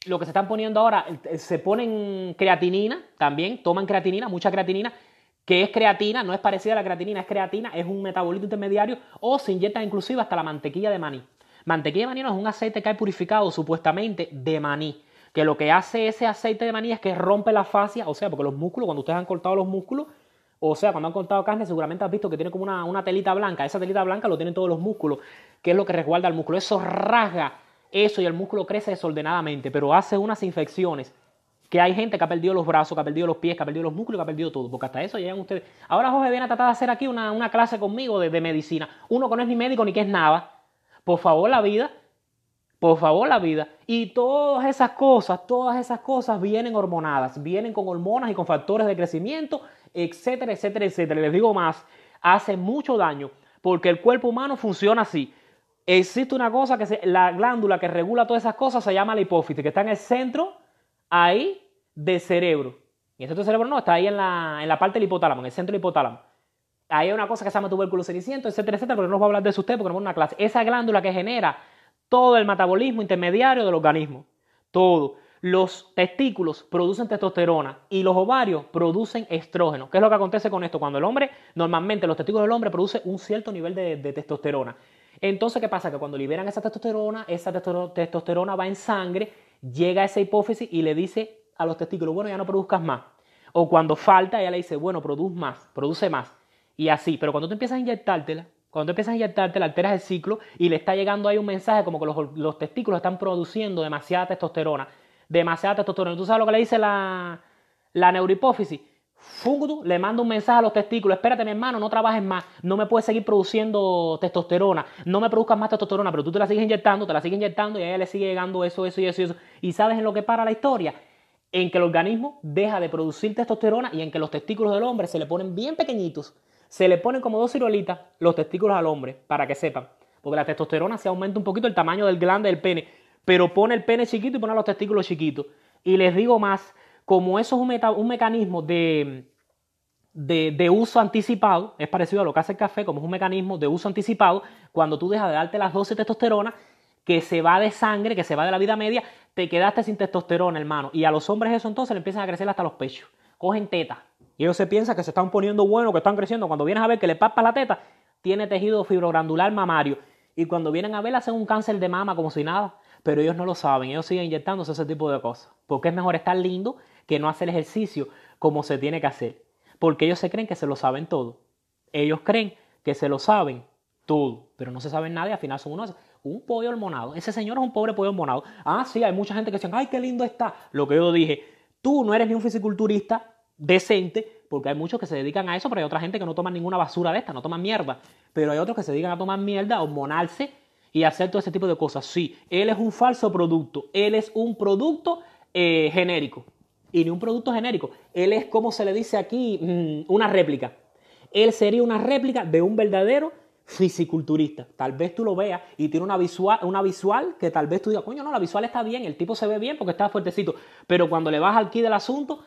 lo que se están poniendo ahora, se ponen creatinina también, toman creatinina, mucha creatinina, que es creatina, no es parecida a la creatinina, es creatina, es un metabolito intermediario, o se inyecta inclusive hasta la mantequilla de maní. Mantequilla de maní no es un aceite que hay purificado supuestamente de maní que lo que hace ese aceite de maní es que rompe la fascia, o sea, porque los músculos, cuando ustedes han cortado los músculos, o sea, cuando han contado carne, seguramente has visto que tiene como una, telita blanca. Esa telita blanca lo tienen todos los músculos, que es lo que resguarda el músculo. Eso rasga eso y el músculo crece desordenadamente, pero hace unas infecciones que hay gente que ha perdido los brazos, que ha perdido los pies, que ha perdido los músculos, que ha perdido todo, porque hasta eso llegan ustedes. Ahora Jorge viene a tratar de hacer aquí una, clase conmigo de, medicina. Uno que no es ni médico ni que es nada. Por favor, la vida por favor la vida. Y todas esas cosas, todas esas cosas vienen hormonadas, vienen con hormonas y con factores de crecimiento, etcétera, etcétera, etcétera. Les digo más, hace mucho daño porque el cuerpo humano funciona así. Existe una cosa que la glándula que regula todas esas cosas se llama la hipófisis, que está en el centro ahí del cerebro. Y el centro del cerebro no, está ahí en la, en la parte del hipotálamo, en el centro del hipotálamo. Ahí hay una cosa que se llama tubérculo ceniciento, etcétera, etcétera, pero no os va a hablar de eso usted porque no es una clase. Esa glándula que genera todo el metabolismo intermediario del organismo, todo. Los testículos producen testosterona y los ovarios producen estrógeno. ¿Qué es lo que acontece con esto? Cuando el hombre, normalmente los testículos del hombre producen un cierto nivel de, testosterona. Entonces, ¿qué pasa? Que cuando liberan esa testosterona, esa testosterona va en sangre, llega a esa hipófisis y le dice a los testículos, bueno, ya no produzcas más. O cuando falta, ella le dice, bueno, produce más, produce más. Y así, pero cuando tú empiezas a inyectártela, cuando empiezas a inyectarte, le alteras el ciclo y le está llegando ahí un mensaje como que los, testículos están produciendo demasiada testosterona. Demasiada testosterona. ¿Tú sabes lo que le dice la, la neurohipófisis? Fungo, le manda un mensaje a los testículos, espérate mi hermano, no trabajes más, no me puedes seguir produciendo testosterona, no me produzcas más testosterona, pero tú te la sigues inyectando, te la sigues inyectando y a ella le sigue llegando eso, eso y eso y eso. ¿Y sabes en lo que para la historia? En que el organismo deja de producir testosterona y en que los testículos del hombre se le ponen bien pequeñitos se le ponen como dos ciruelitas los testículos al hombre, para que sepan. Porque la testosterona se aumenta un poquito el tamaño del glande del pene, pero pone el pene chiquito y pone los testículos chiquitos. Y les digo más, como eso es un, mecanismo de, de, uso anticipado, es parecido a lo que hace el café, como es un mecanismo de uso anticipado, cuando tú dejas de darte las 12 testosteronas, testosterona, que se va de sangre, que se va de la vida media, te quedaste sin testosterona, hermano. Y a los hombres eso entonces le empiezan a crecer hasta los pechos. Cogen tetas. Y ellos se piensan que se están poniendo buenos, que están creciendo. Cuando vienes a ver que le papa la teta, tiene tejido fibrograndular mamario. Y cuando vienen a ver, hacen un cáncer de mama como si nada. Pero ellos no lo saben, ellos siguen inyectándose ese tipo de cosas. Porque es mejor estar lindo que no hacer ejercicio como se tiene que hacer. Porque ellos se creen que se lo saben todo. Ellos creen que se lo saben todo, pero no se saben nada y al final son unos un pollo hormonado. Ese señor es un pobre pollo hormonado. Ah, sí, hay mucha gente que dice, ay, qué lindo está. Lo que yo dije, tú no eres ni un fisiculturista, decente, porque hay muchos que se dedican a eso, pero hay otra gente que no toma ninguna basura de esta, no toman mierda. Pero hay otros que se dedican a tomar mierda, a hormonarse y hacer todo ese tipo de cosas. Sí, él es un falso producto, él es un producto eh, genérico. Y ni un producto genérico, él es como se le dice aquí, mm, una réplica. Él sería una réplica de un verdadero fisiculturista. Tal vez tú lo veas y tiene una visual, una visual que tal vez tú digas, coño, no, la visual está bien, el tipo se ve bien porque está fuertecito. Pero cuando le vas al key del asunto,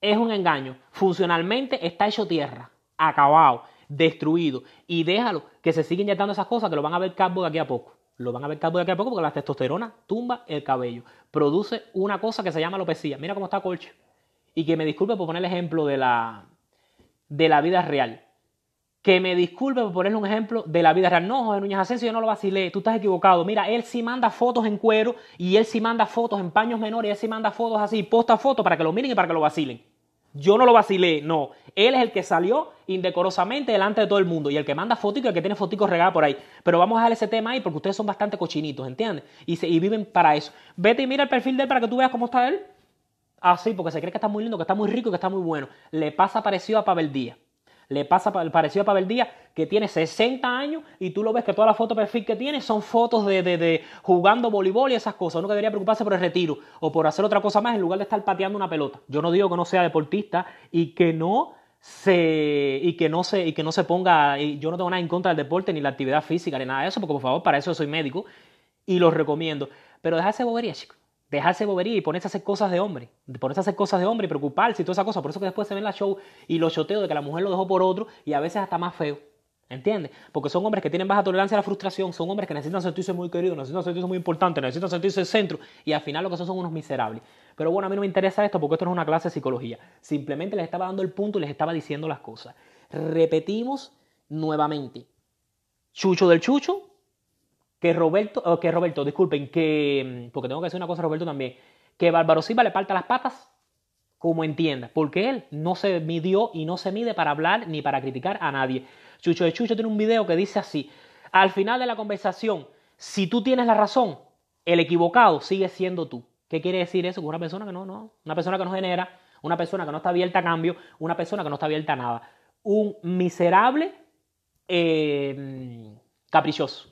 es un engaño. Funcionalmente está hecho tierra, acabado, destruido. Y déjalo que se siga inyectando esas cosas que lo van a ver calvo de aquí a poco. Lo van a ver calvo de aquí a poco porque la testosterona tumba el cabello. Produce una cosa que se llama alopecia. Mira cómo está Colche. Y que me disculpe por poner el ejemplo de la, de la vida real. Que me disculpe por ponerle un ejemplo de la vida real. No, José Núñez Asensio, yo no lo vacilé, tú estás equivocado. Mira, él sí manda fotos en cuero y él sí manda fotos en paños menores, y él sí manda fotos así, posta fotos para que lo miren y para que lo vacilen. Yo no lo vacilé, no. Él es el que salió indecorosamente delante de todo el mundo y el que manda fotos y el que tiene fotos regadas por ahí. Pero vamos a dejar ese tema ahí porque ustedes son bastante cochinitos, ¿entiendes? Y, y viven para eso. Vete y mira el perfil de él para que tú veas cómo está él. Así, ah, porque se cree que está muy lindo, que está muy rico y que está muy bueno. Le pasa parecido a Pavel Díaz. Le pasa parecido a Pavel Díaz, que tiene 60 años y tú lo ves que todas las fotos de perfil que tiene son fotos de, jugando voleibol y esas cosas. Uno que debería preocuparse por el retiro o por hacer otra cosa más en lugar de estar pateando una pelota. Yo no digo que no sea deportista y que no se, y que no se y que no se ponga y yo no tengo nada en contra del deporte ni la actividad física ni nada de eso porque por favor para eso soy médico y los recomiendo pero deja ese bobería chicos dejarse bobería y ponerse a hacer cosas de hombre, ponerse a hacer cosas de hombre y preocuparse y toda esa cosa. Por eso que después se ven la show y los choteos de que la mujer lo dejó por otro y a veces hasta más feo. ¿Entiendes? Porque son hombres que tienen baja tolerancia a la frustración, son hombres que necesitan sentirse muy queridos, necesitan sentirse muy importantes, necesitan sentirse el centro y al final lo que son son unos miserables. Pero bueno, a mí no me interesa esto porque esto no es una clase de psicología. Simplemente les estaba dando el punto y les estaba diciendo las cosas. Repetimos nuevamente. Chucho del Chucho que Roberto, oh, que Roberto, disculpen, que, mm, porque tengo que decir una cosa a Roberto también, que Bárbaro Silva le parta las patas como entienda, porque él no se midió y no se mide para hablar ni para criticar a nadie. Chucho de Chucho tiene un video que dice así, al final de la conversación, si tú tienes la razón, el equivocado sigue siendo tú. ¿Qué quiere decir eso? Que una persona que no, no, una persona que no genera, una persona que no está abierta a cambio, una persona que no está abierta a nada. Un miserable eh, mm, caprichoso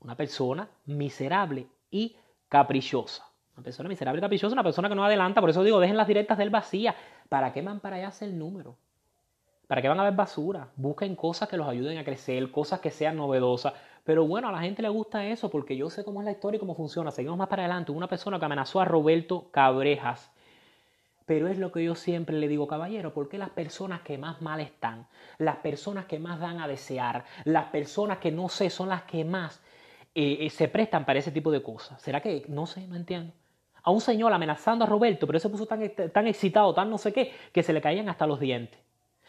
una persona miserable y caprichosa. Una persona miserable y caprichosa, una persona que no adelanta, por eso digo, dejen las directas del vacía. ¿Para qué van para allá hacer el número? ¿Para qué van a ver basura? Busquen cosas que los ayuden a crecer, cosas que sean novedosas. Pero bueno, a la gente le gusta eso porque yo sé cómo es la historia y cómo funciona. Seguimos más para adelante. Una persona que amenazó a Roberto Cabrejas. Pero es lo que yo siempre le digo, caballero, porque las personas que más mal están, las personas que más dan a desear, las personas que no sé, son las que más eh, eh, se prestan para ese tipo de cosas. ¿Será que? No sé, no entiendo. A un señor amenazando a Roberto, pero ese se puso tan, tan excitado, tan no sé qué, que se le caían hasta los dientes.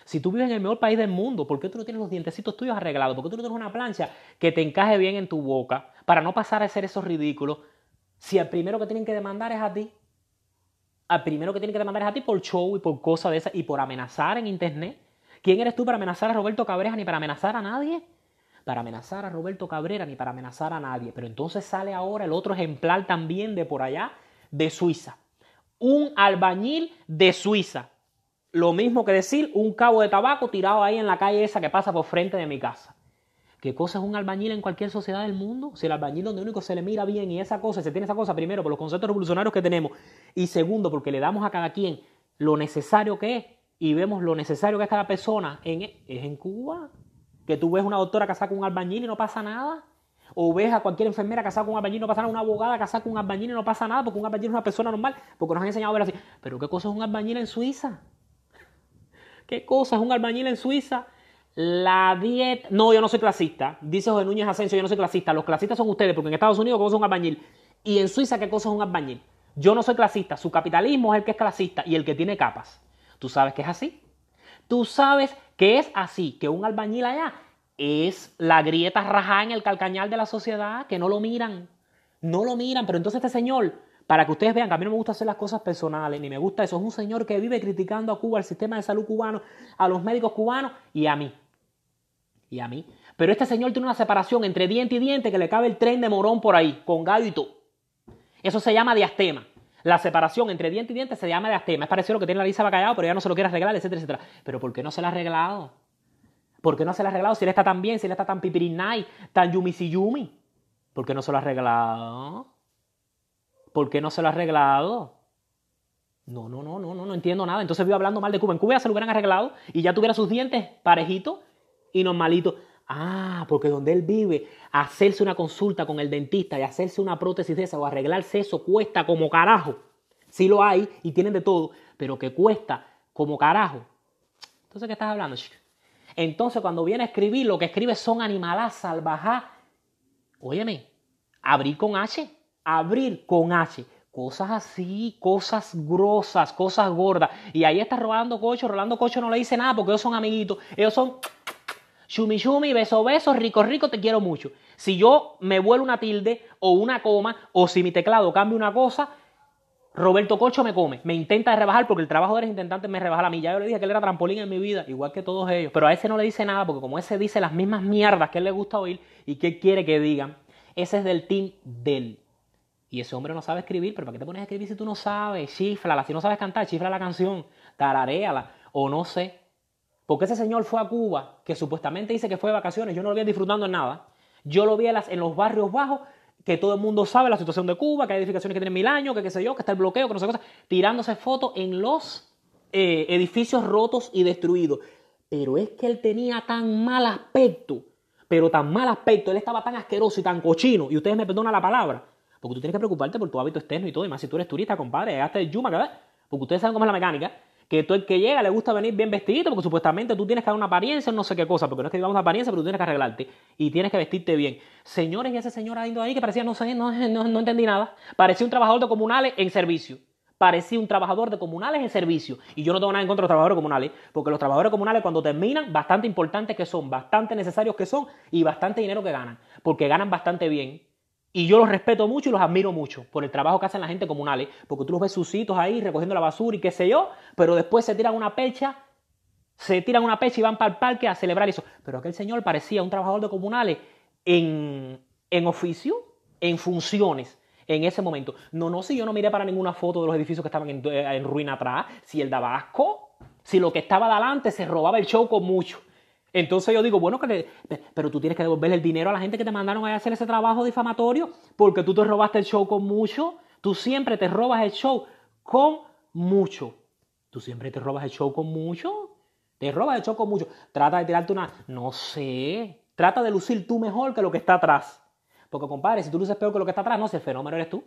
Si tú vives en el mejor país del mundo, ¿por qué tú no tienes los dientecitos tuyos arreglados? ¿Por qué tú no tienes una plancha que te encaje bien en tu boca para no pasar a ser esos ridículos? Si el primero que tienen que demandar es a ti. Al primero que tienen que demandar es a ti por show y por cosas de esas y por amenazar en internet. ¿Quién eres tú para amenazar a Roberto Cabreja ni para amenazar a nadie? para amenazar a Roberto Cabrera ni para amenazar a nadie. Pero entonces sale ahora el otro ejemplar también de por allá, de Suiza. Un albañil de Suiza. Lo mismo que decir un cabo de tabaco tirado ahí en la calle esa que pasa por frente de mi casa. ¿Qué cosa es un albañil en cualquier sociedad del mundo? Si el albañil donde único se le mira bien y esa cosa, se tiene esa cosa, primero, por los conceptos revolucionarios que tenemos, y segundo, porque le damos a cada quien lo necesario que es, y vemos lo necesario que es cada persona, en, es en Cuba. Que tú ves una doctora casada con un albañil y no pasa nada. O ves a cualquier enfermera casada con un albañil y no pasa nada. Una abogada casada con un albañil y no pasa nada. Porque un albañil es una persona normal. Porque nos han enseñado a ver así. Pero ¿qué cosa es un albañil en Suiza? [laughs] ¿Qué cosa es un albañil en Suiza? La dieta. No, yo no soy clasista. Dice José Núñez Asensio, yo no soy clasista. Los clasistas son ustedes, porque en Estados Unidos, ¿qué cosa es un albañil? Y en Suiza, ¿qué cosa es un albañil? Yo no soy clasista. Su capitalismo es el que es clasista y el que tiene capas. Tú sabes que es así. Tú sabes que es así, que un albañil allá es la grieta rajada en el calcañal de la sociedad, que no lo miran, no lo miran, pero entonces este señor, para que ustedes vean que a mí no me gusta hacer las cosas personales, ni me gusta eso, es un señor que vive criticando a Cuba, al sistema de salud cubano, a los médicos cubanos y a mí, y a mí. Pero este señor tiene una separación entre diente y diente que le cabe el tren de morón por ahí, con gallo y Eso se llama diastema. La separación entre diente y diente se llama diastema. Es parecido lo que tiene la Lisa Bacallao, pero ya no se lo quiere arreglar, etcétera, etcétera. Pero ¿por qué no se lo ha arreglado? ¿Por qué no se lo ha arreglado si él está tan bien, si él está tan pipirinay, tan yumisiyumi? ¿Por qué no se lo ha arreglado? ¿Por qué no se lo ha arreglado? No, no, no, no, no, no entiendo nada. Entonces vivo hablando mal de Cuba. En Cuba ya se lo hubieran arreglado y ya tuviera sus dientes parejitos y normalitos. Ah, porque donde él vive, hacerse una consulta con el dentista y hacerse una prótesis de esa o arreglarse eso cuesta como carajo. Sí lo hay y tienen de todo, pero que cuesta como carajo. Entonces, ¿qué estás hablando? Entonces, cuando viene a escribir, lo que escribe son animalás, salvajás. Óyeme, abrir con H, abrir con H. Cosas así, cosas grosas, cosas gordas. Y ahí está Rolando Cocho. Rolando Cocho no le dice nada porque ellos son amiguitos. Ellos son Shumi shumi, beso beso, rico rico, te quiero mucho. Si yo me vuelo una tilde o una coma o si mi teclado cambia una cosa, Roberto Cocho me come, me intenta rebajar porque el trabajo de intentantes intentante me rebaja. a mí. Ya yo le dije que él era trampolín en mi vida, igual que todos ellos. Pero a ese no le dice nada porque como ese dice las mismas mierdas que él le gusta oír y que él quiere que digan, ese es del team del. Y ese hombre no sabe escribir, pero ¿para qué te pones a escribir si tú no sabes? Chiflala, si no sabes cantar, chifla la canción, tarareala o no sé. Porque ese señor fue a Cuba, que supuestamente dice que fue de vacaciones, yo no lo vi disfrutando en nada. Yo lo vi en, los barrios bajos, que todo el mundo sabe la situación de Cuba, que hay edificaciones que tienen mil años, que qué sé yo, que está el bloqueo, que no sé qué cosa, tirándose fotos en los eh, edificios rotos y destruidos. Pero es que él tenía tan mal aspecto, pero tan mal aspecto, él estaba tan asqueroso y tan cochino, y ustedes me perdonan la palabra, porque tú tienes que preocuparte por tu hábito externo y todo, y más si tú eres turista, compadre, hasta el Yuma, ¿verdad? Porque ustedes saben cómo es la mecánica que todo el que llega le gusta venir bien vestidito, porque supuestamente tú tienes que dar una apariencia, no sé qué cosa, porque no es que digamos una apariencia, pero tú tienes que arreglarte y tienes que vestirte bien. Señores, y ese señor ahí que parecía, no sé, no, no, no entendí nada, parecía un trabajador de comunales en servicio parecía un trabajador de comunales en servicio. Y yo no tengo nada en contra de los trabajadores comunales, porque los trabajadores comunales cuando terminan, bastante importantes que son, bastante necesarios que son y bastante dinero que ganan, porque ganan bastante bien. Y yo los respeto mucho y los admiro mucho por el trabajo que hacen la gente comunales, porque tú los ves sucitos ahí recogiendo la basura y qué sé yo, pero después se tiran una pecha, se tiran una pecha y van para el parque a celebrar eso. Pero aquel señor parecía un trabajador de comunales en, en oficio, en funciones en ese momento. No, no, si yo no miré para ninguna foto de los edificios que estaban en, eh, ruina atrás, si el Dabasco, si lo que estaba delante se robaba el show con mucho. Entonces yo digo, bueno, pero tú tienes que devolverle el dinero a la gente que te mandaron a hacer ese trabajo difamatorio porque tú te robaste el show con mucho. Tú siempre te robas el show con mucho. Tú siempre te robas el show con mucho. Te robas el show con mucho. Trata de tirarte una... No sé. Trata de lucir tú mejor que lo que está atrás. Porque compadre, si tú luces peor que lo que está atrás, no sé, el fenómeno eres tú.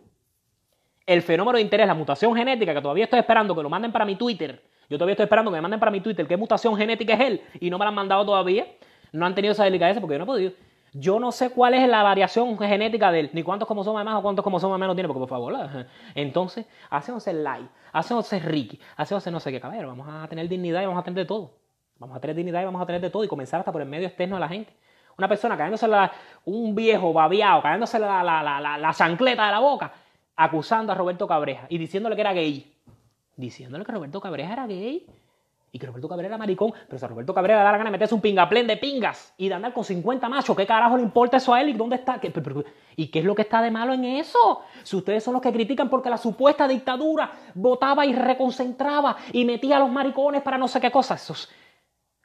El fenómeno de interés, la mutación genética que todavía estoy esperando que lo manden para mi Twitter yo todavía estoy esperando que me manden para mi Twitter qué mutación genética es él y no me la han mandado todavía. No han tenido esa delicadeza porque yo no he podido. Yo no sé cuál es la variación genética de él, ni cuántos como son más o cuántos como cromosomas menos tiene, porque por favor, ¿la? entonces, like, hacemos el Ricky, hacemos no sé qué, caballero, vamos a tener dignidad y vamos a tener de todo. Vamos a tener dignidad y vamos a tener de todo y comenzar hasta por el medio externo de la gente. Una persona cayéndose un viejo babiado, cayéndose la, la, la chancleta de la boca, acusando a Roberto Cabreja y diciéndole que era gay diciéndole que Roberto Cabrera era gay y que Roberto Cabrera era maricón. Pero si a Roberto Cabrera le da la gana de meterse un pingaplén de pingas y de andar con 50 machos, ¿qué carajo le importa eso a él? ¿Y dónde está? ¿Y qué es lo que está de malo en eso? Si ustedes son los que critican porque la supuesta dictadura votaba y reconcentraba y metía a los maricones para no sé qué cosa Esos,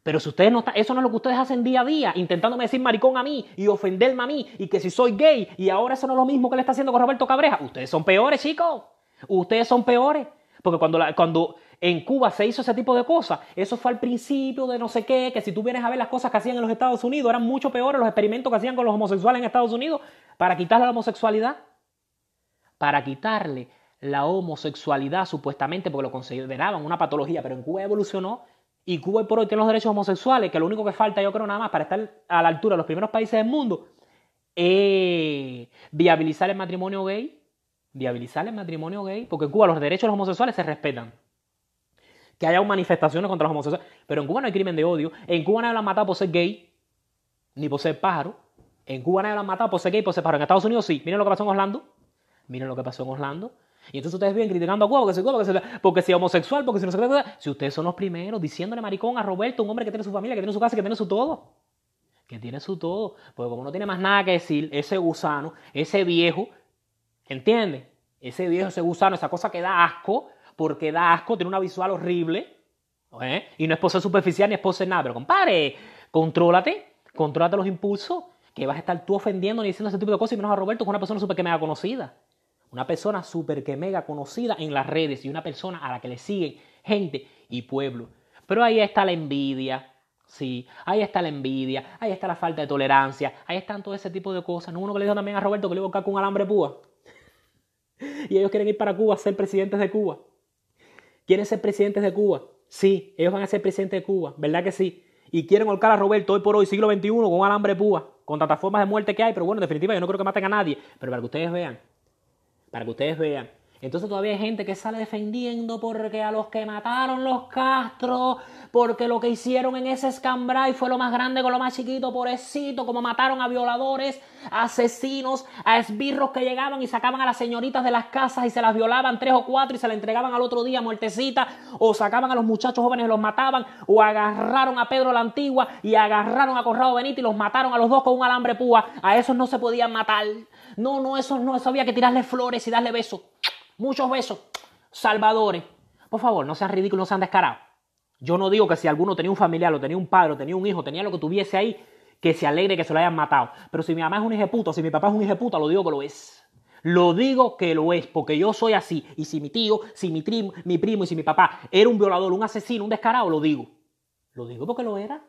pero si ustedes no están eso no es lo que ustedes hacen día a día, intentándome decir maricón a mí y ofenderme a mí y que si soy gay y ahora eso no es lo mismo que le está haciendo con Roberto Cabreja. Ustedes son peores, chicos. Ustedes son peores. Porque cuando, cuando en Cuba se hizo ese tipo de cosas, eso fue al principio de no sé qué, que si tú vienes a ver las cosas que hacían en los Estados Unidos, eran mucho peores los experimentos que hacían con los homosexuales en Estados Unidos para quitarle la homosexualidad. Para quitarle la homosexualidad supuestamente porque lo consideraban una patología, pero en Cuba evolucionó y Cuba por hoy tiene los derechos homosexuales, que lo único que falta yo creo nada más para estar a la altura de los primeros países del mundo, es viabilizar el matrimonio gay viabilizar el matrimonio gay, porque en Cuba los derechos de los homosexuales se respetan. Que haya manifestaciones contra los homosexuales, pero en Cuba no hay crimen de odio, en Cuba nadie lo han matado por ser gay, ni por ser pájaro, en Cuba nadie lo han matado por ser gay, por ser pájaro, en Estados Unidos sí, miren lo que pasó en Orlando, miren lo que pasó en Orlando, y entonces ustedes vienen criticando a Cuba porque, Cuba, porque, porque es homosexual, porque si no se si ustedes son los primeros diciéndole maricón a Roberto, un hombre que tiene su familia, que tiene su casa, que tiene su todo que tiene su todo, porque como no tiene más nada que decir, ese gusano, ese viejo, ¿Entiendes? Ese viejo, ese gusano, esa cosa que da asco, porque da asco, tiene una visual horrible, y no es pose superficial ni es pose nada, pero compadre, contrólate, contrólate los impulsos, que vas a estar tú ofendiendo ni diciendo ese tipo de cosas, y menos a Roberto, que es una persona súper que mega conocida. Una persona súper que mega conocida en las redes y una persona a la que le siguen gente y pueblo. Pero ahí está la envidia, Sí, ahí está la envidia, ahí está la falta de tolerancia, ahí están todo ese tipo de cosas. No uno que le dijo también a Roberto que le iba a con un alambre púa y ellos quieren ir para Cuba a ser presidentes de Cuba. ¿Quieren ser presidentes de Cuba? Sí, ellos van a ser presidentes de Cuba, ¿verdad que sí? Y quieren holcar a Roberto hoy por hoy, siglo XXI, con alambre de púa, con tantas formas de muerte que hay, pero bueno, en definitiva yo no creo que maten a nadie. Pero para que ustedes vean, para que ustedes vean entonces todavía hay gente que sale defendiendo porque a los que mataron los Castro, porque lo que hicieron en ese escambray fue lo más grande con lo más chiquito, pobrecito, como mataron a violadores, a asesinos, a esbirros que llegaban y sacaban a las señoritas de las casas y se las violaban tres o cuatro y se las entregaban al otro día muertecita, o sacaban a los muchachos jóvenes y los mataban, o agarraron a Pedro la Antigua y agarraron a Corrado Benito y los mataron a los dos con un alambre púa. A esos no se podían matar. No, no, esos no, eso había que tirarle flores y darle besos. Muchos besos. Salvadores. Por favor, no sean ridículos, no sean descarados. Yo no digo que si alguno tenía un familiar, o tenía un padre, o tenía un hijo, tenía lo que tuviese ahí, que se alegre que se lo hayan matado. Pero si mi mamá es un ejeputo, si mi papá es un puta, lo digo que lo es. Lo digo que lo es, porque yo soy así. Y si mi tío, si mi, mi primo y si mi papá era un violador, un asesino, un descarado, lo digo. Lo digo porque lo era.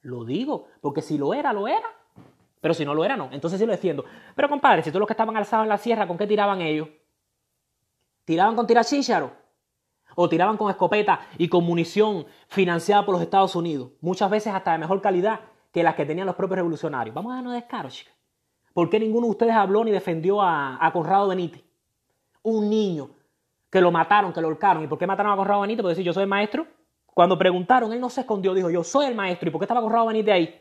Lo digo, porque si lo era, lo era. Pero si no lo era, no. Entonces sí lo defiendo. Pero compadre, si todos los que estaban alzados en la sierra, ¿con qué tiraban ellos? ¿Tiraban con tirachíncharo? ¿O tiraban con escopeta y con munición financiada por los Estados Unidos? Muchas veces hasta de mejor calidad que las que tenían los propios revolucionarios. Vamos a darnos descaro, chicas. ¿Por qué ninguno de ustedes habló ni defendió a, a Conrado Benítez? Un niño que lo mataron, que lo holcaron. ¿Y por qué mataron a Conrado Benítez? Porque decir, yo soy el maestro. Cuando preguntaron, él no se escondió, dijo, yo soy el maestro. ¿Y por qué estaba Conrado Benítez ahí?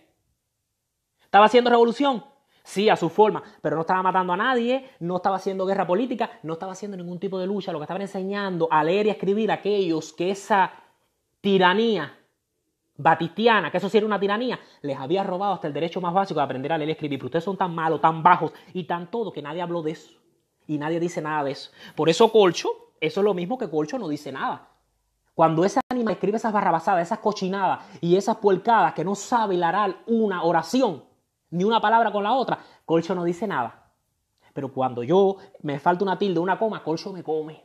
¿Estaba haciendo revolución? sí, a su forma, pero no estaba matando a nadie, no estaba haciendo guerra política, no estaba haciendo ningún tipo de lucha, lo que estaban enseñando a leer y a escribir a aquellos que esa tiranía batistiana, que eso sí era una tiranía, les había robado hasta el derecho más básico de aprender a leer y escribir, pero ustedes son tan malos, tan bajos y tan todo que nadie habló de eso y nadie dice nada de eso. Por eso Colcho, eso es lo mismo que Colcho no dice nada. Cuando ese animal escribe esas barrabasadas, esas cochinadas y esas puercadas que no sabe hilarar una oración, ni una palabra con la otra, Colcho no dice nada. Pero cuando yo me falta una tilde, una coma, Colcho me come.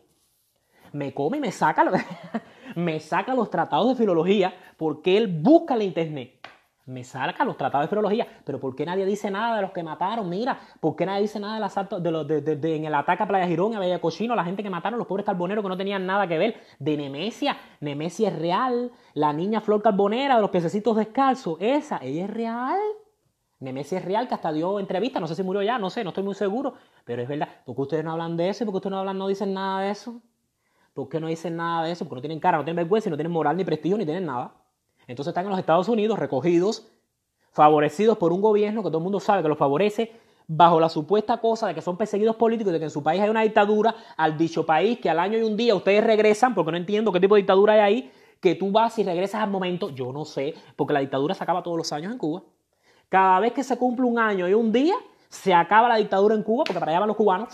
Me come y me saca, [laughs] me saca los tratados de filología porque él busca en internet. Me saca los tratados de filología, pero ¿por qué nadie dice nada de los que mataron? Mira, ¿por qué nadie dice nada del asalto, de, los, de, en el ataque a Playa Girón, a Bella Cochino, la gente que mataron, los pobres carboneros que no tenían nada que ver? De Nemesia, Nemesia es real, la niña Flor Carbonera de los pececitos descalzos, esa, ella es real. Nemesis Real, que hasta dio entrevista, no sé si murió ya, no sé, no estoy muy seguro, pero es verdad, ¿por qué ustedes no hablan de eso? ¿Por qué ustedes no hablan, no dicen nada de eso? ¿Por qué no dicen nada de eso? Porque no tienen cara, no tienen vergüenza, no tienen moral, ni prestigio, ni tienen nada. Entonces están en los Estados Unidos recogidos, favorecidos por un gobierno que todo el mundo sabe que los favorece, bajo la supuesta cosa de que son perseguidos políticos, de que en su país hay una dictadura, al dicho país que al año y un día ustedes regresan, porque no entiendo qué tipo de dictadura hay ahí, que tú vas y regresas al momento, yo no sé, porque la dictadura se acaba todos los años en Cuba. Cada vez que se cumple un año y un día, se acaba la dictadura en Cuba, porque para allá van los cubanos.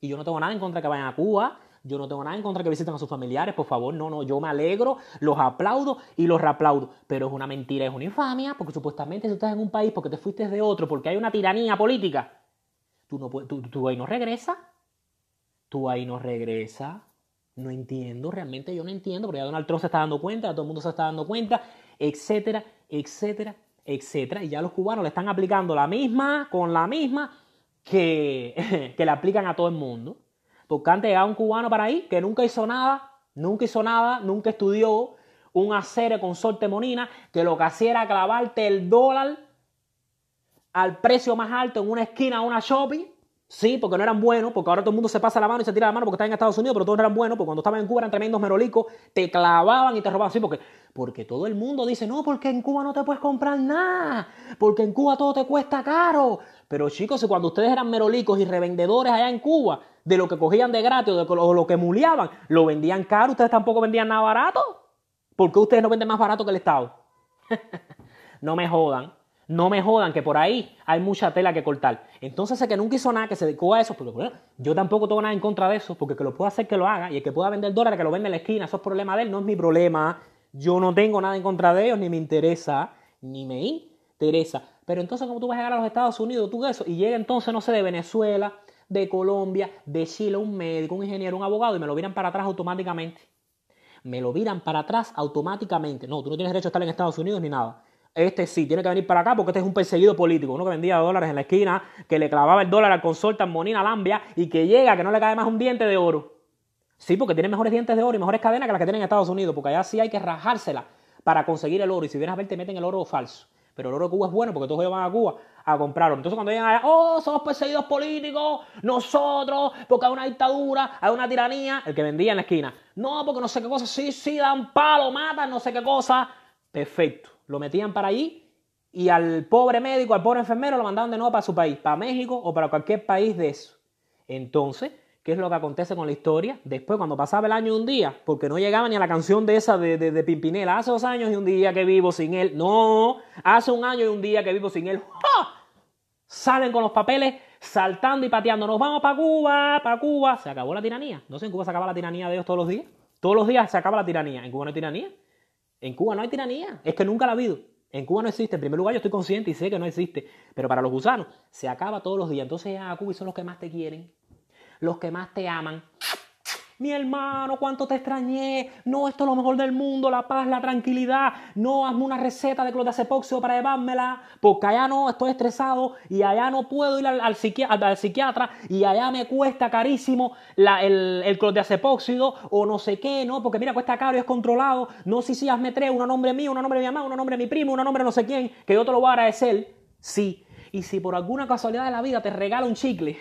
Y yo no tengo nada en contra que vayan a Cuba, yo no tengo nada en contra que visiten a sus familiares, por favor, no, no, yo me alegro, los aplaudo y los reaplaudo. Pero es una mentira, es una infamia, porque supuestamente si estás en un país porque te fuiste de otro, porque hay una tiranía política, tú, no, tú ahí no regresas, tú ahí no regresas. No entiendo, realmente yo no entiendo, porque ya Donald Trump se está dando cuenta, todo el mundo se está dando cuenta, etcétera, etcétera, etcétera. Y ya los cubanos le están aplicando la misma, con la misma que, [laughs] que le aplican a todo el mundo. Porque antes llegaba un cubano para ahí que nunca hizo nada, nunca hizo nada, nunca estudió, un con sorte monina, que lo que hacía era clavarte el dólar al precio más alto en una esquina de una shopping Sí, porque no eran buenos, porque ahora todo el mundo se pasa la mano y se tira la mano porque está en Estados Unidos, pero todos eran buenos, porque cuando estaban en Cuba eran tremendos merolicos, te clavaban y te robaban. Sí, porque, porque todo el mundo dice, no, porque en Cuba no te puedes comprar nada, porque en Cuba todo te cuesta caro. Pero chicos, si cuando ustedes eran merolicos y revendedores allá en Cuba, de lo que cogían de gratis o de lo, lo que muleaban, lo vendían caro, ustedes tampoco vendían nada barato. ¿Por qué ustedes no venden más barato que el Estado? [laughs] no me jodan. No me jodan que por ahí hay mucha tela que cortar. Entonces el que nunca hizo nada, que se dedicó a eso, yo tampoco tengo nada en contra de eso, porque que lo pueda hacer que lo haga, y el que pueda vender dólares que lo venda en la esquina, eso es problema de él, no es mi problema. Yo no tengo nada en contra de ellos, ni me interesa, ni me interesa. Pero entonces ¿cómo tú vas a llegar a los Estados Unidos, tú eso, y llega entonces, no sé, de Venezuela, de Colombia, de Chile, un médico, un ingeniero, un abogado, y me lo viran para atrás automáticamente. Me lo viran para atrás automáticamente. No, tú no tienes derecho a estar en Estados Unidos ni nada este sí tiene que venir para acá porque este es un perseguido político, uno que vendía dólares en la esquina, que le clavaba el dólar al consorte Monina, Lambia y que llega, que no le cae más un diente de oro. Sí, porque tiene mejores dientes de oro y mejores cadenas que las que tienen en Estados Unidos, porque allá sí hay que rajársela para conseguir el oro y si vienes a ver te meten el oro falso. Pero el oro de Cuba es bueno porque todos ellos van a Cuba a comprarlo. Entonces cuando llegan allá, oh, somos perseguidos políticos, nosotros, porque hay una dictadura, hay una tiranía, el que vendía en la esquina. No, porque no sé qué cosa, sí, sí, dan palo, matan, no sé qué cosa. Perfecto lo metían para allí y al pobre médico, al pobre enfermero lo mandaban de nuevo para su país, para México o para cualquier país de eso. Entonces, ¿qué es lo que acontece con la historia? Después, cuando pasaba el año y un día, porque no llegaba ni a la canción de esa de, de, Pimpinela, hace dos años y un día que vivo sin él. No, hace un año y un día que vivo sin él. Salen con los papeles saltando y pateando. Nos vamos para Cuba, para Cuba. Se acabó la tiranía. No sé, en Cuba se acaba la tiranía de ellos todos los días. Todos los días se acaba la tiranía. ¿En Cuba no hay tiranía? En Cuba no hay tiranía, es que nunca la ha habido. En Cuba no existe. En primer lugar, yo estoy consciente y sé que no existe. Pero para los gusanos, se acaba todos los días. Entonces a Cuba son los que más te quieren, los que más te aman, mi hermano, cuánto te extrañé. No, esto es lo mejor del mundo, la paz, la tranquilidad. No, hazme una receta de acepóxido para llevármela, porque allá no, estoy estresado y allá no puedo ir al, psiquiatra, y allá me cuesta carísimo el, el acepóxido o no sé qué, ¿no? Porque mira, cuesta caro y es controlado. No, si sí, hazme tres, un nombre mío, un nombre de mi mamá, un nombre de mi primo, un nombre de no sé quién, que yo te lo voy a agradecer. Sí. Y si por alguna casualidad de la vida te regala un chicle,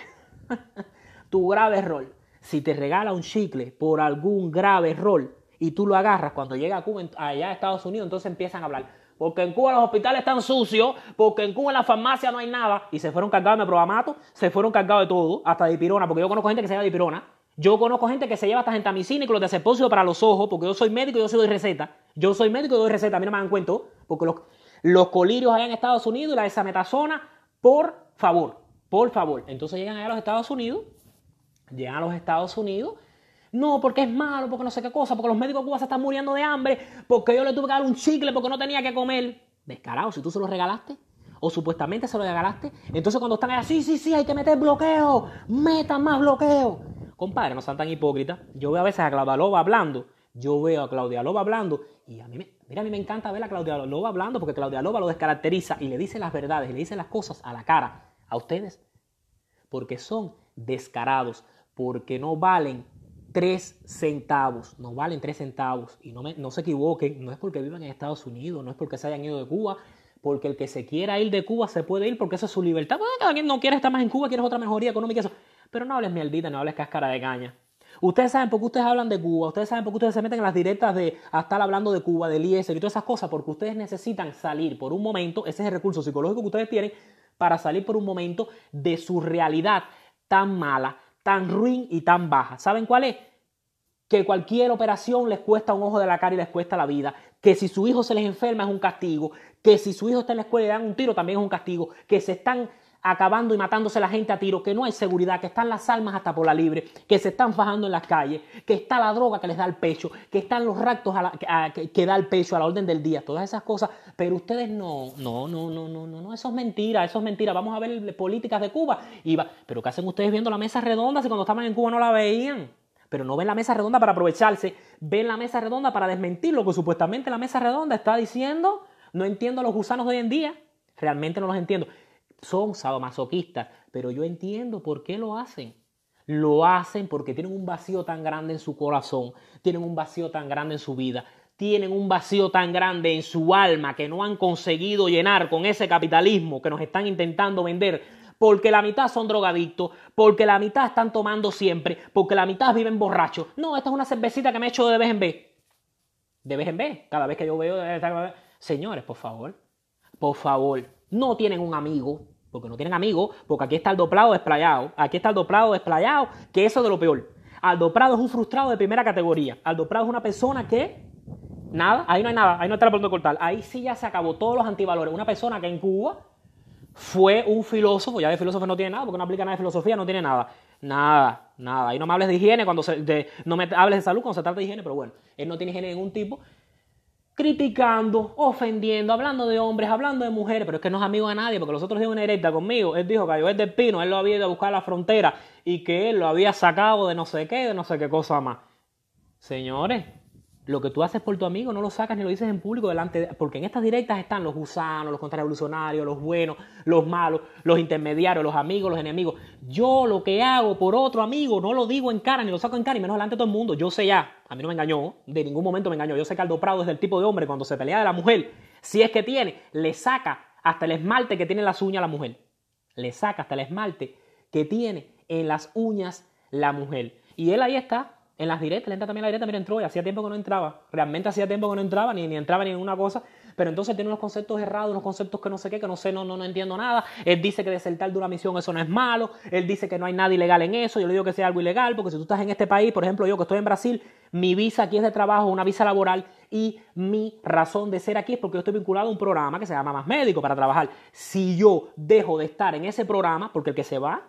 [laughs] tu grave error si te regala un chicle por algún grave error y tú lo agarras cuando llega a Cuba, allá a Estados Unidos, entonces empiezan a hablar. Porque en Cuba los hospitales están sucios, porque en Cuba en la farmacia no hay nada. Y se fueron cargados de programato, se fueron cargados de todo, hasta de pirona, porque yo conozco gente que se lleva de pirona. Yo conozco gente que se lleva hasta gentamicina y los de cepocio para los ojos, porque yo soy médico y yo soy doy receta. Yo soy médico y doy receta, a mí no me dan cuento, porque los, los colirios allá en Estados Unidos y la desametasona, por favor, por favor. Entonces llegan allá a los Estados Unidos llegan a los Estados Unidos. No, porque es malo, porque no sé qué cosa, porque los médicos cubanos se están muriendo de hambre, porque yo le tuve que dar un chicle porque no tenía que comer. Descarado, si tú se lo regalaste, o supuestamente se lo regalaste, entonces cuando están ahí, sí, sí, sí, hay que meter bloqueo, metan más bloqueo. Compadre, no sean tan hipócritas. Yo veo a veces a Claudia Loba hablando, yo veo a Claudia Loba hablando, y a mí me, mira, a mí me encanta ver a Claudia Loba hablando, porque Claudia Loba lo descaracteriza y le dice las verdades, y le dice las cosas a la cara, a ustedes, porque son descarados, porque no valen tres centavos, no valen tres centavos. Y no, se equivoquen, no es porque vivan en Estados Unidos, no es porque se hayan ido de Cuba, porque el que se quiera ir de Cuba se puede ir porque esa es su libertad. cada quien no quiere estar más en Cuba, quiere otra mejoría económica, eso. Pero no hables mierdita, no hables cáscara de caña. Ustedes saben por qué ustedes hablan de Cuba, ustedes saben por qué ustedes se meten en las directas de hasta estar hablando de Cuba, del IES y todas esas cosas, porque ustedes necesitan salir por un momento, ese es el recurso psicológico que ustedes tienen, para salir por un momento de su realidad tan mala, tan ruin y tan baja. ¿Saben cuál es? Que cualquier operación les cuesta un ojo de la cara y les cuesta la vida. Que si su hijo se les enferma es un castigo. Que si su hijo está en la escuela y le dan un tiro también es un castigo. Que se están acabando y matándose la gente a tiro, que no hay seguridad, que están las almas hasta por la libre, que se están fajando en las calles, que está la droga que les da el pecho, que están los ractos a que, da el pecho a la orden del día, todas esas cosas, pero ustedes no, no, no, no, no, no, no, eso es mentira, eso es mentira, vamos a ver políticas de Cuba, pero ¿qué hacen ustedes viendo la mesa redonda si cuando estaban en Cuba no la veían? pero no ven la mesa redonda para aprovecharse, ven la mesa redonda para desmentir lo que supuestamente la mesa redonda está diciendo. No entiendo a los gusanos de hoy en día, realmente no los entiendo son sadomasoquistas, pero yo entiendo por qué lo hacen. Lo hacen porque tienen un vacío tan grande en su corazón, tienen un vacío tan grande en su vida, tienen un vacío tan grande en su alma que no han conseguido llenar con ese capitalismo que nos están intentando vender. Porque la mitad son drogadictos, porque la mitad están tomando siempre, porque la mitad viven borrachos. No, esta es una cervecita que me he hecho de vez en vez. De vez en vez, cada vez que yo veo. Eh, Señores, por favor, por favor, no tienen un amigo, porque no tienen amigos, porque aquí está el Prado desplayado, aquí está Aldo Prado desplayado, que eso de lo peor. Aldo Prado es un frustrado de primera categoría. Aldo Prado es una persona que nada, ahí no hay nada, ahí no está el de cortar. Ahí sí ya se acabó todos los antivalores. Una persona que en Cuba fue un filósofo, ya de filósofo no tiene nada, porque no aplica nada de filosofía, no tiene nada. Nada, nada. Ahí no me hables de higiene cuando no me hables de salud cuando se trata de higiene, pero bueno, él no tiene higiene de ningún tipo criticando, ofendiendo, hablando de hombres, hablando de mujeres, pero es que no es amigo a nadie, porque los otros dieron una directa conmigo. Él dijo que yo es del Pino, él lo había ido a buscar a la frontera y que él lo había sacado de no sé qué, de no sé qué cosa más. Señores, lo que tú haces por tu amigo no lo sacas ni lo dices en público delante, de, porque en estas directas están los gusanos, los contrarrevolucionarios, los buenos, los malos, los intermediarios, los amigos, los enemigos. Yo lo que hago por otro amigo no lo digo en cara ni lo saco en cara y menos delante de todo el mundo. Yo sé ya, a mí no me engañó, de ningún momento me engañó. Yo sé que Aldo Prado es del tipo de hombre cuando se pelea de la mujer, si es que tiene, le saca hasta el esmalte que tiene en las uñas la mujer. Le saca hasta el esmalte que tiene en las uñas la mujer. Y él ahí está en las directas, entra también la directa, mira, entró y hacía tiempo que no entraba. Realmente hacía tiempo que no entraba, ni, entraba ni en una cosa. Pero entonces tiene unos conceptos errados, unos conceptos que no sé qué, que no sé, no, no, no entiendo nada. Él dice que desertar de una misión eso no es malo. Él dice que no hay nada ilegal en eso. Yo le digo que sea algo ilegal, porque si tú estás en este país, por ejemplo, yo que estoy en Brasil, mi visa aquí es de trabajo, una visa laboral, y mi razón de ser aquí es porque yo estoy vinculado a un programa que se llama Más Médico para trabajar. Si yo dejo de estar en ese programa, porque el que se va,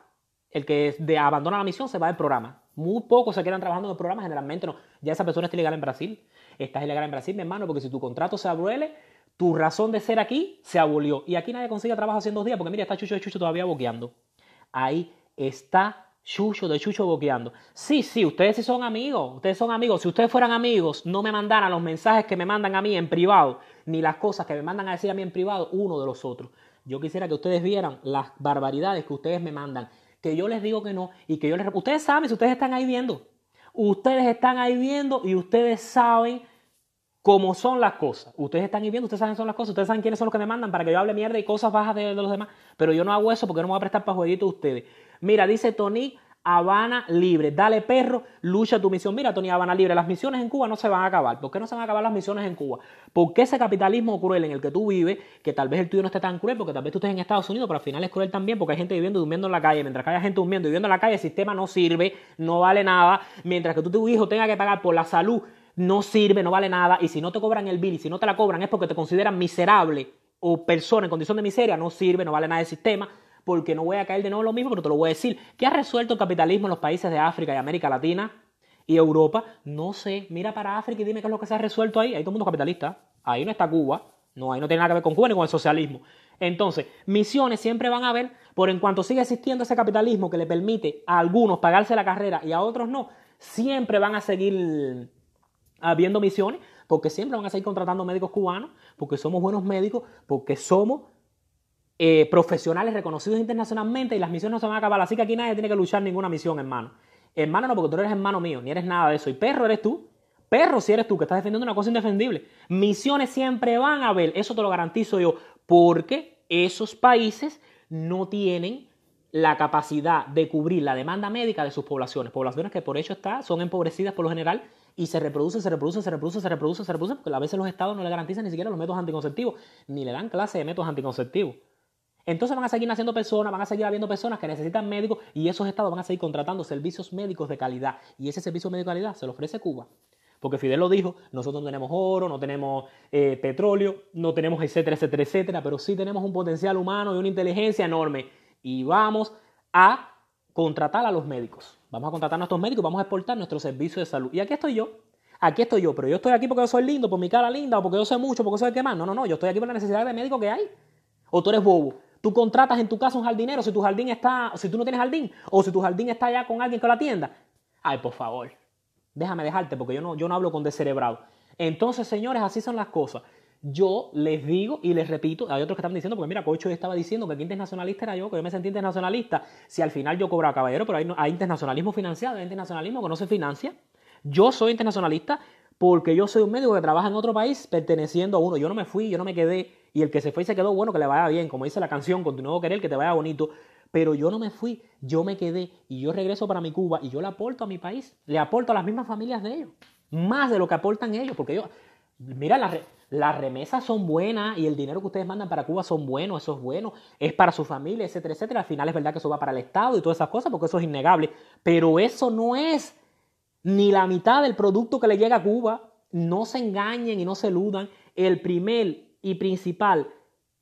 el que abandona la misión se va del programa. Muy pocos se quedan trabajando en el programa, generalmente no. Ya esa persona está ilegal en Brasil. Estás ilegal en Brasil, mi hermano, porque si tu contrato se abuele, tu razón de ser aquí se abolió. Y aquí nadie consigue trabajo haciendo dos días, porque mira, está Chucho de Chucho todavía boqueando. Ahí está Chucho de Chucho boqueando. Sí, sí, ustedes sí son amigos. Ustedes son amigos. Si ustedes fueran amigos, no me mandaran los mensajes que me mandan a mí en privado, ni las cosas que me mandan a decir a mí en privado uno de los otros. Yo quisiera que ustedes vieran las barbaridades que ustedes me mandan que yo les digo que no y que yo les... Ustedes saben, si ustedes están ahí viendo, ustedes están ahí viendo y ustedes saben cómo son las cosas. Ustedes están ahí viendo, ustedes saben cómo son las cosas, ustedes saben quiénes son los que me mandan para que yo hable mierda y cosas bajas de, los demás, pero yo no hago eso porque no me voy a prestar para a ustedes. Mira, dice Tony... Habana Libre. Dale perro, lucha tu misión. Mira, Tony, Habana Libre, las misiones en Cuba no se van a acabar. ¿Por qué no se van a acabar las misiones en Cuba? Porque ese capitalismo cruel en el que tú vives, que tal vez el tuyo no esté tan cruel, porque tal vez tú estés en Estados Unidos, pero al final es cruel también, porque hay gente viviendo y durmiendo en la calle. Mientras que haya gente durmiendo y viviendo en la calle, el sistema no sirve, no vale nada. Mientras que tú, tu hijo tenga que pagar por la salud, no sirve, no vale nada. Y si no te cobran el bill y si no te la cobran es porque te consideran miserable o persona en condición de miseria, no sirve, no vale nada el sistema porque no voy a caer de nuevo en lo mismo, pero te lo voy a decir. ¿Qué ha resuelto el capitalismo en los países de África y América Latina y Europa? No sé. Mira para África y dime qué es lo que se ha resuelto ahí. Ahí todo el mundo capitalista. Ahí no está Cuba. No, ahí no tiene nada que ver con Cuba ni con el socialismo. Entonces, misiones siempre van a haber, por en cuanto siga existiendo ese capitalismo que le permite a algunos pagarse la carrera y a otros no, siempre van a seguir habiendo misiones, porque siempre van a seguir contratando médicos cubanos, porque somos buenos médicos, porque somos eh, profesionales reconocidos internacionalmente y las misiones no se van a acabar. Así que aquí nadie tiene que luchar ninguna misión, hermano. Hermano, no, porque tú no eres hermano mío, ni eres nada de eso. Y perro eres tú. Perro si eres tú, que estás defendiendo una cosa indefendible. Misiones siempre van a haber, eso te lo garantizo yo, porque esos países no tienen la capacidad de cubrir la demanda médica de sus poblaciones. Poblaciones que por hecho está, son empobrecidas por lo general y se reproduce, se reproducen, se reproducen, se reproduce, se reproducen, porque a veces los estados no le garantizan ni siquiera los métodos anticonceptivos, ni le dan clase de métodos anticonceptivos. Entonces van a seguir naciendo personas, van a seguir habiendo personas que necesitan médicos y esos estados van a seguir contratando servicios médicos de calidad. Y ese servicio médico de calidad se lo ofrece Cuba. Porque Fidel lo dijo, nosotros no tenemos oro, no tenemos eh, petróleo, no tenemos etcétera, etcétera, etcétera, pero sí tenemos un potencial humano y una inteligencia enorme. Y vamos a contratar a los médicos. Vamos a contratar a nuestros médicos, vamos a exportar nuestro servicio de salud. Y aquí estoy yo, aquí estoy yo, pero yo estoy aquí porque yo soy lindo, por mi cara linda, o porque yo sé mucho, porque soy el que más. No, no, no, yo estoy aquí por la necesidad de médico que hay. O tú eres bobo. Tú contratas en tu casa un jardinero si tu jardín está, si tú no tienes jardín, o si tu jardín está allá con alguien que lo atienda. Ay, por favor, déjame dejarte porque yo no, yo no hablo con descerebrado. Entonces, señores, así son las cosas. Yo les digo y les repito, hay otros que están diciendo, porque mira, Cocho estaba diciendo que aquí internacionalista era yo, que yo me sentí internacionalista. Si al final yo cobraba caballero, pero hay, hay internacionalismo financiado, hay internacionalismo que no se financia. Yo soy internacionalista porque yo soy un médico que trabaja en otro país perteneciendo a uno. Yo no me fui, yo no me quedé y el que se fue y se quedó, bueno, que le vaya bien, como dice la canción, con querer, que te vaya bonito. Pero yo no me fui, yo me quedé y yo regreso para mi Cuba y yo le aporto a mi país, le aporto a las mismas familias de ellos, más de lo que aportan ellos, porque yo, mira, las, las remesas son buenas y el dinero que ustedes mandan para Cuba son buenos, eso es bueno, es para su familia, etcétera, etcétera. Al final es verdad que eso va para el Estado y todas esas cosas, porque eso es innegable, pero eso no es ni la mitad del producto que le llega a Cuba. No se engañen y no se eludan. El primer y principal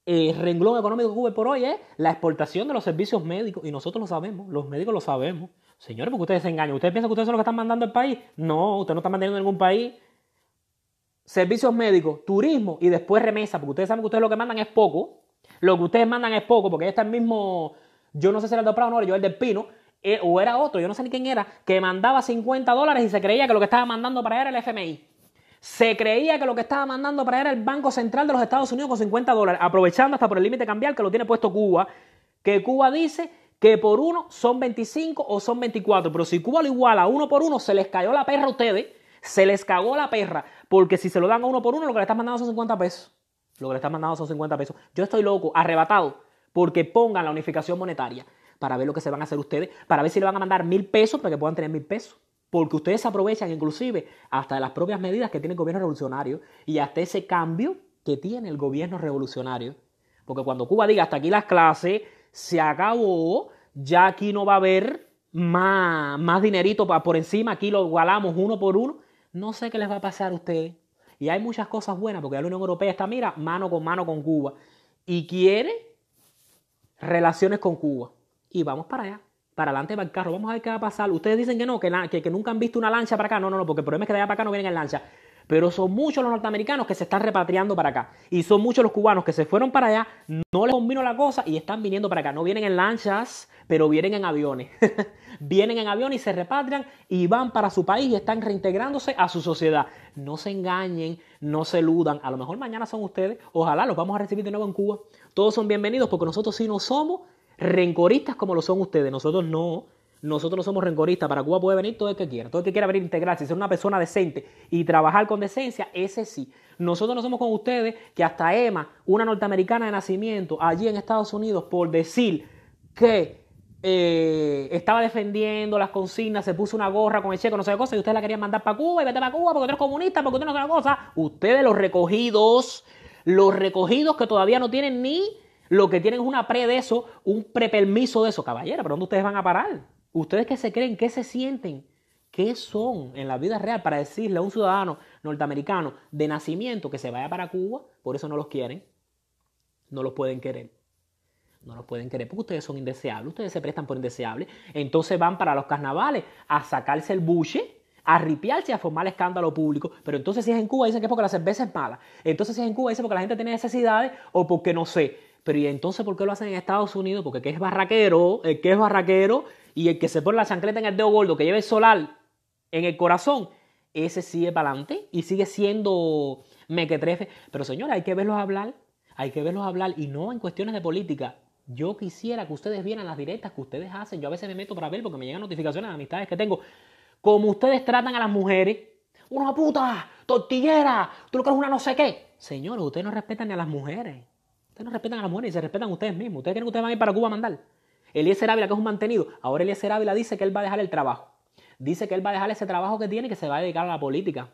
renglón económico que hubo por hoy es la exportación de los servicios médicos. Y nosotros lo sabemos, los médicos lo sabemos. Señores, porque ustedes se engañan. ¿Ustedes piensan que ustedes son los que están mandando el país? No, ustedes no están mandando ningún país. Servicios médicos, turismo y después remesa, porque ustedes saben que ustedes lo que mandan es poco. Lo que ustedes mandan es poco, porque ahí está el mismo, yo no sé si era el de Prado no, yo el del Pino, eh, o era otro, yo no sé ni quién era, que mandaba 50 dólares y se creía que lo que estaba mandando para él era el FMI. Se creía que lo que estaba mandando para era el Banco Central de los Estados Unidos con 50 dólares, aprovechando hasta por el límite cambial que lo tiene puesto Cuba, que Cuba dice que por uno son 25 o son 24, pero si Cuba lo iguala a uno por uno, se les cayó la perra a ustedes, se les cagó la perra, porque si se lo dan a uno por uno, lo que le están mandando son 50 pesos. Lo que le están mandando son 50 pesos. Yo estoy loco, arrebatado, porque pongan la unificación monetaria para ver lo que se van a hacer ustedes, para ver si le van a mandar mil pesos para que puedan tener mil pesos. Porque ustedes aprovechan inclusive hasta las propias medidas que tiene el gobierno revolucionario y hasta ese cambio que tiene el gobierno revolucionario. Porque cuando Cuba diga hasta aquí las clases, se acabó, ya aquí no va a haber más, más dinerito por encima, aquí lo igualamos uno por uno, no sé qué les va a pasar a ustedes. Y hay muchas cosas buenas, porque la Unión Europea está, mira, mano con mano con Cuba y quiere relaciones con Cuba. Y vamos para allá para adelante para el carro. Vamos a ver qué va a pasar. Ustedes dicen que no, que, nunca han visto una lancha para acá. No, no, no, porque el problema es que de allá para acá no vienen en lancha. Pero son muchos los norteamericanos que se están repatriando para acá. Y son muchos los cubanos que se fueron para allá, no les convino la cosa y están viniendo para acá. No vienen en lanchas, pero vienen en aviones. [laughs] vienen en aviones y se repatrian y van para su país y están reintegrándose a su sociedad. No se engañen, no se eludan. A lo mejor mañana son ustedes. Ojalá los vamos a recibir de nuevo en Cuba. Todos son bienvenidos porque nosotros sí no somos rencoristas como lo son ustedes. Nosotros no. Nosotros no somos rencoristas. Para Cuba puede venir todo el que quiera. Todo el que quiera venir, a integrarse, ser una persona decente y trabajar con decencia, ese sí. Nosotros no somos con ustedes que hasta Emma, una norteamericana de nacimiento, allí en Estados Unidos, por decir que eh, estaba defendiendo las consignas, se puso una gorra con el checo, no sé qué cosa, y ustedes la querían mandar para Cuba y vete para Cuba porque tú eres comunista, porque tú no es cosa. Ustedes los recogidos, los recogidos que todavía no tienen ni lo que tienen es una pre de eso, un prepermiso de eso. caballera. ¿pero dónde ustedes van a parar? ¿Ustedes que se creen? ¿Qué se sienten? ¿Qué son en la vida real para decirle a un ciudadano norteamericano de nacimiento que se vaya para Cuba? Por eso no los quieren. No los pueden querer. No los pueden querer porque ustedes son indeseables. Ustedes se prestan por indeseables. Entonces van para los carnavales a sacarse el buche a ripiarse a formar escándalo público. Pero entonces si es en Cuba dicen que es porque la cerveza es mala. Entonces si es en Cuba dicen porque la gente tiene necesidades o porque no sé. Pero ¿y entonces por qué lo hacen en Estados Unidos? Porque el que es barraquero, el que es barraquero y el que se pone la chancleta en el dedo gordo, que lleve el solar en el corazón, ese sigue para adelante y sigue siendo mequetrefe. Pero señora, hay que verlos hablar, hay que verlos hablar y no en cuestiones de política. Yo quisiera que ustedes vieran las directas que ustedes hacen. Yo a veces me meto para ver porque me llegan notificaciones de amistades que tengo. Como ustedes tratan a las mujeres, una puta, tortillera, tú lo que una no sé qué. Señores, ustedes no respetan ni a las mujeres no respetan a la mujeres y se respetan ustedes mismos. Ustedes creen que ustedes van a ir para Cuba a mandar. Eliezer Ávila, que es un mantenido. Ahora Eliezer Ávila dice que él va a dejar el trabajo. Dice que él va a dejar ese trabajo que tiene y que se va a dedicar a la política.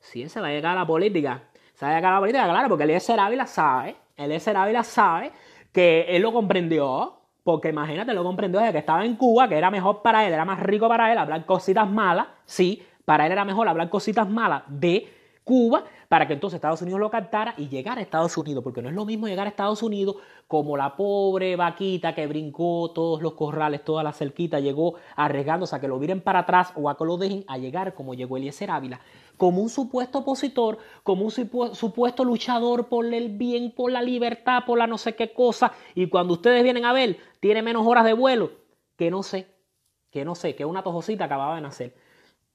Si él se va a dedicar a la política, se va a dedicar a la política, claro, porque Eliezer Ávila sabe, Eliezer Ávila sabe que él lo comprendió. Porque imagínate, lo comprendió desde que estaba en Cuba, que era mejor para él, era más rico para él hablar cositas malas. Sí, para él era mejor hablar cositas malas de Cuba, para que entonces Estados Unidos lo cantara y llegara a Estados Unidos, porque no es lo mismo llegar a Estados Unidos como la pobre vaquita que brincó todos los corrales, toda la cerquita, llegó arriesgándose a que lo miren para atrás o a que lo dejen a llegar como llegó Eliezer Ávila, como un supuesto opositor, como un supuesto luchador por el bien, por la libertad, por la no sé qué cosa, y cuando ustedes vienen a ver, tiene menos horas de vuelo, que no sé, que no sé, que una tojosita acababa de nacer.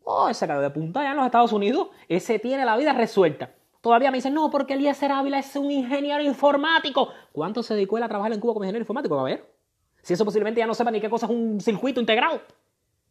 Oh, ese cayó de punta allá en los Estados Unidos. Ese tiene la vida resuelta. Todavía me dicen, no, porque Elías Ávila es un ingeniero informático. ¿Cuánto se dedicó él a trabajar en Cuba como ingeniero informático? a ver. Si eso posiblemente ya no sepa ni qué cosa es un circuito integrado.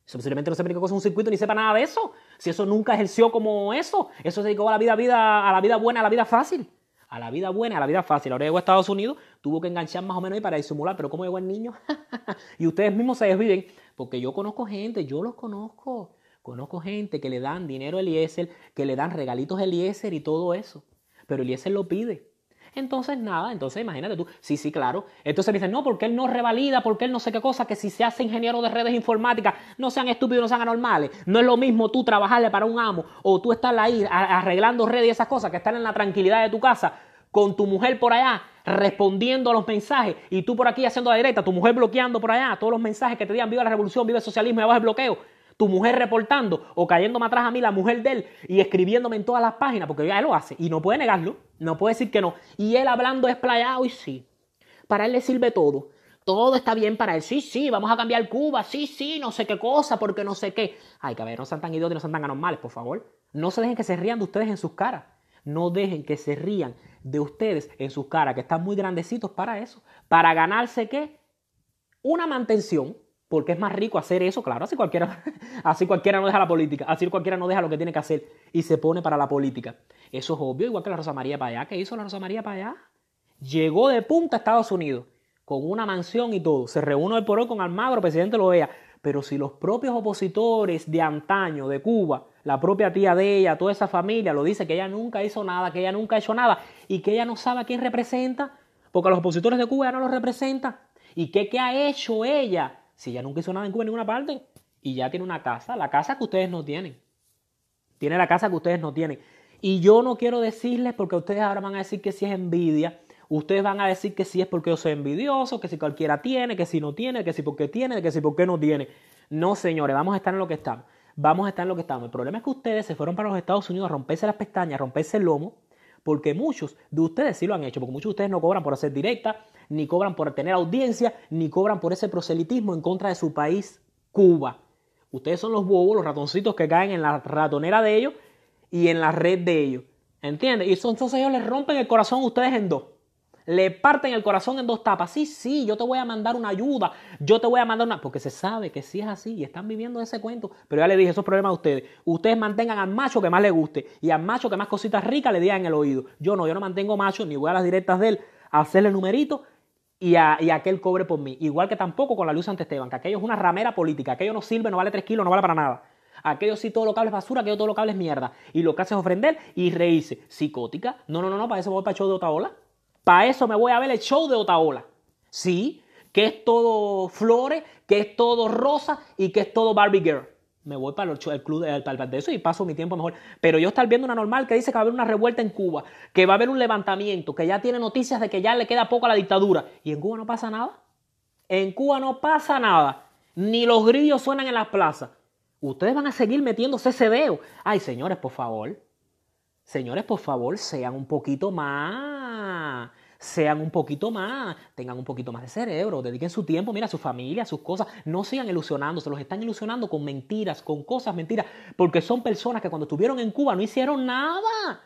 Eso posiblemente no sepa ni qué cosa es un circuito ni sepa nada de eso. Si eso nunca ejerció como eso, eso se dedicó a la vida, a la vida buena, a la vida fácil. A la vida buena, a la vida fácil. Ahora llegó a Estados Unidos, tuvo que enganchar más o menos ahí para disimular, pero ¿cómo llegó el niño? [laughs] y ustedes mismos se desviven, porque yo conozco gente, yo los conozco. Conozco gente que le dan dinero a Eliezer, que le dan regalitos a Eliezer y todo eso. Pero Eliezer lo pide. Entonces, nada, entonces imagínate tú, sí, sí, claro. Entonces me dicen, no, porque él no revalida, porque él no sé qué cosa, que si se hace ingeniero de redes informáticas, no sean estúpidos, no sean anormales. No es lo mismo tú trabajarle para un amo o tú estar ahí arreglando redes y esas cosas, que estar en la tranquilidad de tu casa con tu mujer por allá respondiendo a los mensajes y tú por aquí haciendo la directa, tu mujer bloqueando por allá todos los mensajes que te digan viva la revolución, viva el socialismo y abajo el bloqueo tu mujer reportando o cayéndome atrás a mí la mujer de él y escribiéndome en todas las páginas, porque ya él lo hace y no puede negarlo, no puede decir que no. Y él hablando es y sí, para él le sirve todo. Todo está bien para él. Sí, sí, vamos a cambiar Cuba. Sí, sí, no sé qué cosa, porque no sé qué. Ay, ver no sean tan idiotas y no sean tan anormales, por favor. No se dejen que se rían de ustedes en sus caras. No dejen que se rían de ustedes en sus caras, que están muy grandecitos para eso. Para ganarse qué? Una mantención, porque es más rico hacer eso, claro, así cualquiera, [laughs] así cualquiera no deja la política, así cualquiera no deja lo que tiene que hacer y se pone para la política. Eso es obvio, igual que la Rosa María para allá, ¿qué hizo la Rosa María para allá? Llegó de punta a Estados Unidos, con una mansión y todo, se reúne hoy por hoy con Almagro, presidente lo vea, pero si los propios opositores de antaño, de Cuba, la propia tía de ella, toda esa familia, lo dice que ella nunca hizo nada, que ella nunca ha hecho nada y que ella no sabe quién representa, porque a los opositores de Cuba ya no los representa. ¿Y qué, qué ha hecho ella si ya nunca hizo nada en Cuba, en ninguna parte, y ya tiene una casa, la casa que ustedes no tienen. Tiene la casa que ustedes no tienen. Y yo no quiero decirles, porque ustedes ahora van a decir que si es envidia, ustedes van a decir que si es porque yo soy envidioso, que si cualquiera tiene, que si no tiene, que si porque tiene, que si porque no tiene. No, señores, vamos a estar en lo que estamos. Vamos a estar en lo que estamos. El problema es que ustedes se fueron para los Estados Unidos a romperse las pestañas, a romperse el lomo, porque muchos de ustedes sí lo han hecho, porque muchos de ustedes no cobran por hacer directa, ni cobran por tener audiencia, ni cobran por ese proselitismo en contra de su país, Cuba. Ustedes son los bobos, los ratoncitos que caen en la ratonera de ellos y en la red de ellos. ¿Entiendes? Y son entonces ellos les rompen el corazón a ustedes en dos le parten el corazón en dos tapas. Sí, sí, yo te voy a mandar una ayuda, yo te voy a mandar una... Porque se sabe que sí es así y están viviendo ese cuento. Pero ya le dije, esos problemas a ustedes. Ustedes mantengan al macho que más le guste y al macho que más cositas ricas le digan en el oído. Yo no, yo no mantengo macho, ni voy a las directas de él a hacerle numerito y, a, y aquel cobre por mí. Igual que tampoco con la luz ante Esteban, que aquello es una ramera política, aquello no sirve, no vale tres kilos, no vale para nada. Aquello sí todo lo cable es basura, aquello todo lo cable es mierda. Y lo que hace es ofender y reírse. Psicótica. No, no, no, no, para eso voy para de otra ola. Para eso me voy a ver el show de Otaola. Sí, que es todo flores, que es todo rosa y que es todo Barbie Girl. Me voy para el, club de, para de eso y paso mi tiempo mejor. Pero yo estar viendo una normal que dice que va a haber una revuelta en Cuba, que va a haber un levantamiento, que ya tiene noticias de que ya le queda poco a la dictadura. Y en Cuba no pasa nada. En Cuba no pasa nada. Ni los grillos suenan en las plazas. Ustedes van a seguir metiéndose ese dedo. Ay, señores, por favor. Señores, por favor, sean un poquito más sean un poquito más, tengan un poquito más de cerebro, dediquen su tiempo, mira, a su familia, sus cosas, no sigan ilusionándose, los están ilusionando con mentiras, con cosas mentiras, porque son personas que cuando estuvieron en Cuba no hicieron nada.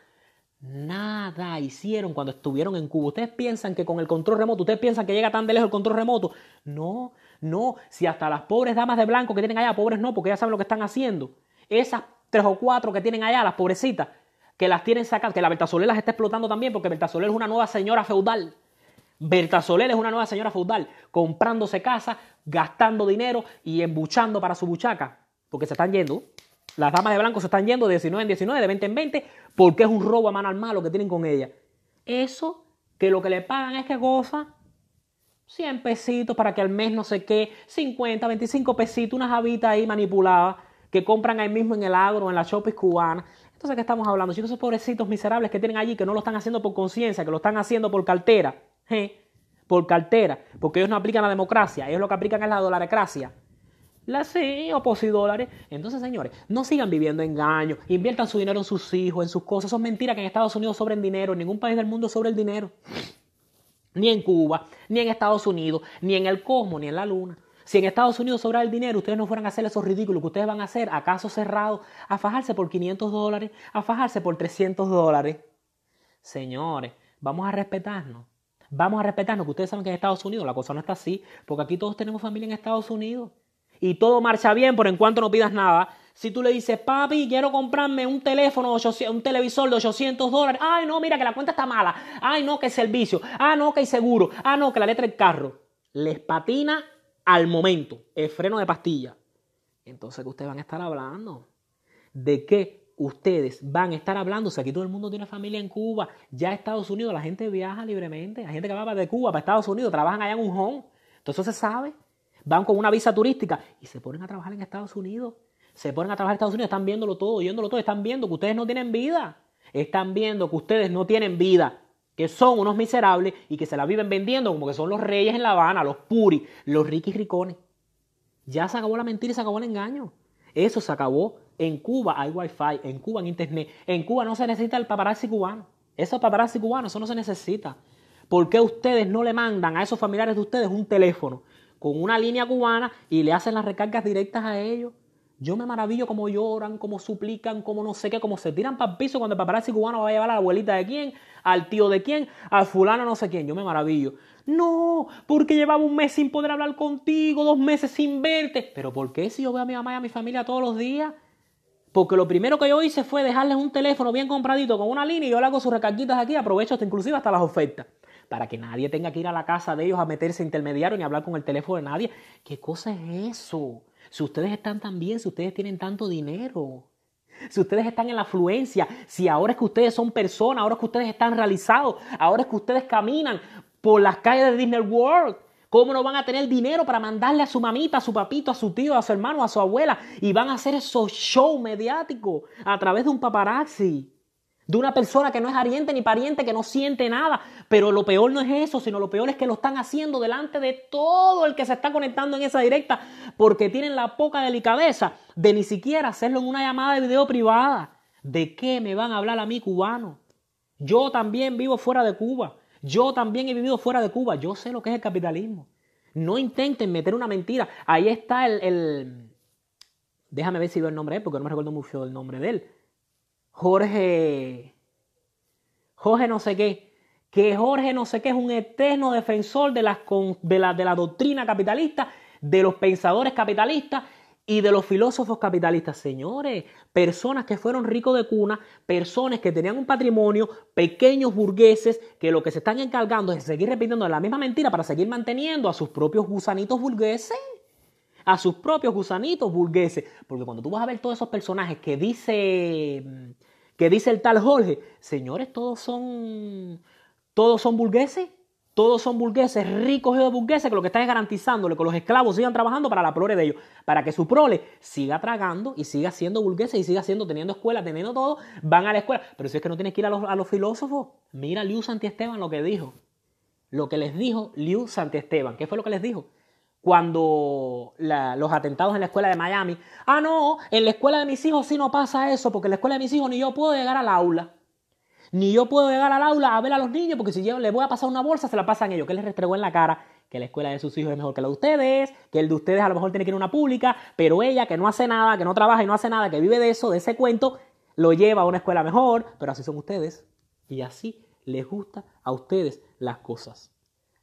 Nada hicieron cuando estuvieron en Cuba. Ustedes piensan que con el control remoto, ustedes piensan que llega tan de lejos el control remoto. No, no. Si hasta las pobres damas de blanco que tienen allá, pobres no, porque ya saben lo que están haciendo. Esas tres o cuatro que tienen allá, las pobrecitas, que las tienen sacadas, que la Bertasolé las está explotando también, porque Bertasolé es una nueva señora feudal. Bertasolé es una nueva señora feudal, comprándose casa, gastando dinero y embuchando para su buchaca, porque se están yendo. Las damas de blanco se están yendo de 19 en 19, de 20 en 20, porque es un robo a mano al malo que tienen con ella. Eso, que lo que le pagan es que goza 100 pesitos para que al mes no sé qué, 50, 25 pesitos, unas habitas ahí manipuladas que compran ahí mismo en el agro, en la shopping cubana. Entonces, ¿qué estamos hablando? Chicos, esos pobrecitos miserables que tienen allí, que no lo están haciendo por conciencia, que lo están haciendo por cartera. ¿eh? Por cartera. Porque ellos no aplican la democracia, ellos lo que aplican es la dolaracracia. La sí, o posidólares. Entonces, señores, no sigan viviendo engaños, inviertan su dinero en sus hijos, en sus cosas. Son mentiras que en Estados Unidos sobren dinero, en ningún país del mundo sobre el dinero. Ni en Cuba, ni en Estados Unidos, ni en el cosmos, ni en la luna. Si en Estados Unidos sobra el dinero, ustedes no fueran a hacer esos ridículos que ustedes van a hacer Acaso cerrado, a fajarse por 500 dólares, a fajarse por 300 dólares. Señores, vamos a respetarnos. Vamos a respetarnos, que ustedes saben que en Estados Unidos la cosa no está así, porque aquí todos tenemos familia en Estados Unidos. Y todo marcha bien por en cuanto no pidas nada. Si tú le dices, papi, quiero comprarme un teléfono, un televisor de 800 dólares. Ay, no, mira que la cuenta está mala. Ay, no, que servicio. Ah, no, que hay seguro. Ah, no, que la letra del carro. Les patina al momento, el freno de pastilla, entonces que ustedes van a estar hablando. ¿De qué ustedes van a estar hablando? si aquí todo el mundo tiene familia en Cuba, ya Estados Unidos, la gente viaja libremente, la gente que va de Cuba para Estados Unidos, trabajan allá en un home. Entonces se sabe, van con una visa turística y se ponen a trabajar en Estados Unidos. Se ponen a trabajar en Estados Unidos, están viéndolo todo, viéndolo todo, están viendo que ustedes no tienen vida. Están viendo que ustedes no tienen vida que son unos miserables y que se la viven vendiendo como que son los reyes en La Habana, los puri, los riquis ricones. Ya se acabó la mentira y se acabó el engaño. Eso se acabó. En Cuba hay wifi, en Cuba hay internet, en Cuba no se necesita el paparazzi cubano. Eso es paparazzi cubano, eso no se necesita. ¿Por qué ustedes no le mandan a esos familiares de ustedes un teléfono con una línea cubana y le hacen las recargas directas a ellos? Yo me maravillo cómo lloran, cómo suplican, cómo no sé qué, cómo se tiran para el piso cuando el paparazzi cubano va a llevar a la abuelita de quién, al tío de quién, al fulano no sé quién. Yo me maravillo. No, porque llevaba un mes sin poder hablar contigo, dos meses sin verte. Pero ¿por qué si yo veo a mi mamá y a mi familia todos los días? Porque lo primero que yo hice fue dejarles un teléfono bien compradito con una línea y yo le hago sus recarguitas aquí, aprovecho hasta inclusive hasta las ofertas. Para que nadie tenga que ir a la casa de ellos a meterse intermediario ni hablar con el teléfono de nadie. ¿Qué cosa es eso? Si ustedes están tan bien, si ustedes tienen tanto dinero, si ustedes están en la afluencia, si ahora es que ustedes son personas, ahora es que ustedes están realizados, ahora es que ustedes caminan por las calles de Disney World. ¿Cómo no van a tener dinero para mandarle a su mamita, a su papito, a su tío, a su hermano, a su abuela? Y van a hacer esos shows mediáticos a través de un paparazzi de una persona que no es ariente ni pariente, que no siente nada. Pero lo peor no es eso, sino lo peor es que lo están haciendo delante de todo el que se está conectando en esa directa, porque tienen la poca delicadeza de ni siquiera hacerlo en una llamada de video privada. ¿De qué me van a hablar a mí cubano? Yo también vivo fuera de Cuba. Yo también he vivido fuera de Cuba. Yo sé lo que es el capitalismo. No intenten meter una mentira. Ahí está el, Déjame ver si veo el nombre de él, porque no me recuerdo mucho el nombre de él. Jorge, Jorge no sé qué, que Jorge no sé qué es un eterno defensor de, las, de, la, de la doctrina capitalista, de los pensadores capitalistas y de los filósofos capitalistas. Señores, personas que fueron ricos de cuna, personas que tenían un patrimonio, pequeños burgueses, que lo que se están encargando es seguir repitiendo la misma mentira para seguir manteniendo a sus propios gusanitos burgueses a sus propios gusanitos burgueses. Porque cuando tú vas a ver todos esos personajes que dice, mm, que dice el tal Jorge, señores, todos son, todos son burgueses, todos son burgueses, ricos y burgueses, que lo que están es garantizándole que los esclavos sigan trabajando para la prole de ellos, para que su prole siga tragando y siga siendo burgueses y siga siendo, teniendo escuela, teniendo todo, van a la escuela. Pero si es que no tienes que ir a los, a los filósofos, mira Liu Santiesteban lo que dijo. Lo que les dijo Liu Santiesteban. ¿Qué fue lo que les dijo? cuando los atentados en la escuela de Miami. Ah, no, en la escuela de mis hijos sí no pasa eso, porque en la escuela de mis hijos ni yo puedo llegar al aula. Ni yo puedo llegar al aula a ver a los niños, porque si yo voy a pasar una bolsa, se la pasan ellos, que les restregó en la cara que la escuela de sus hijos es mejor que la de ustedes, que el de ustedes a lo mejor tiene que ir a una pública, pero ella que no hace nada, que no trabaja y no hace nada, que vive de eso, de ese cuento, lo lleva a una escuela mejor, pero así son ustedes. Y así les gusta a ustedes las cosas.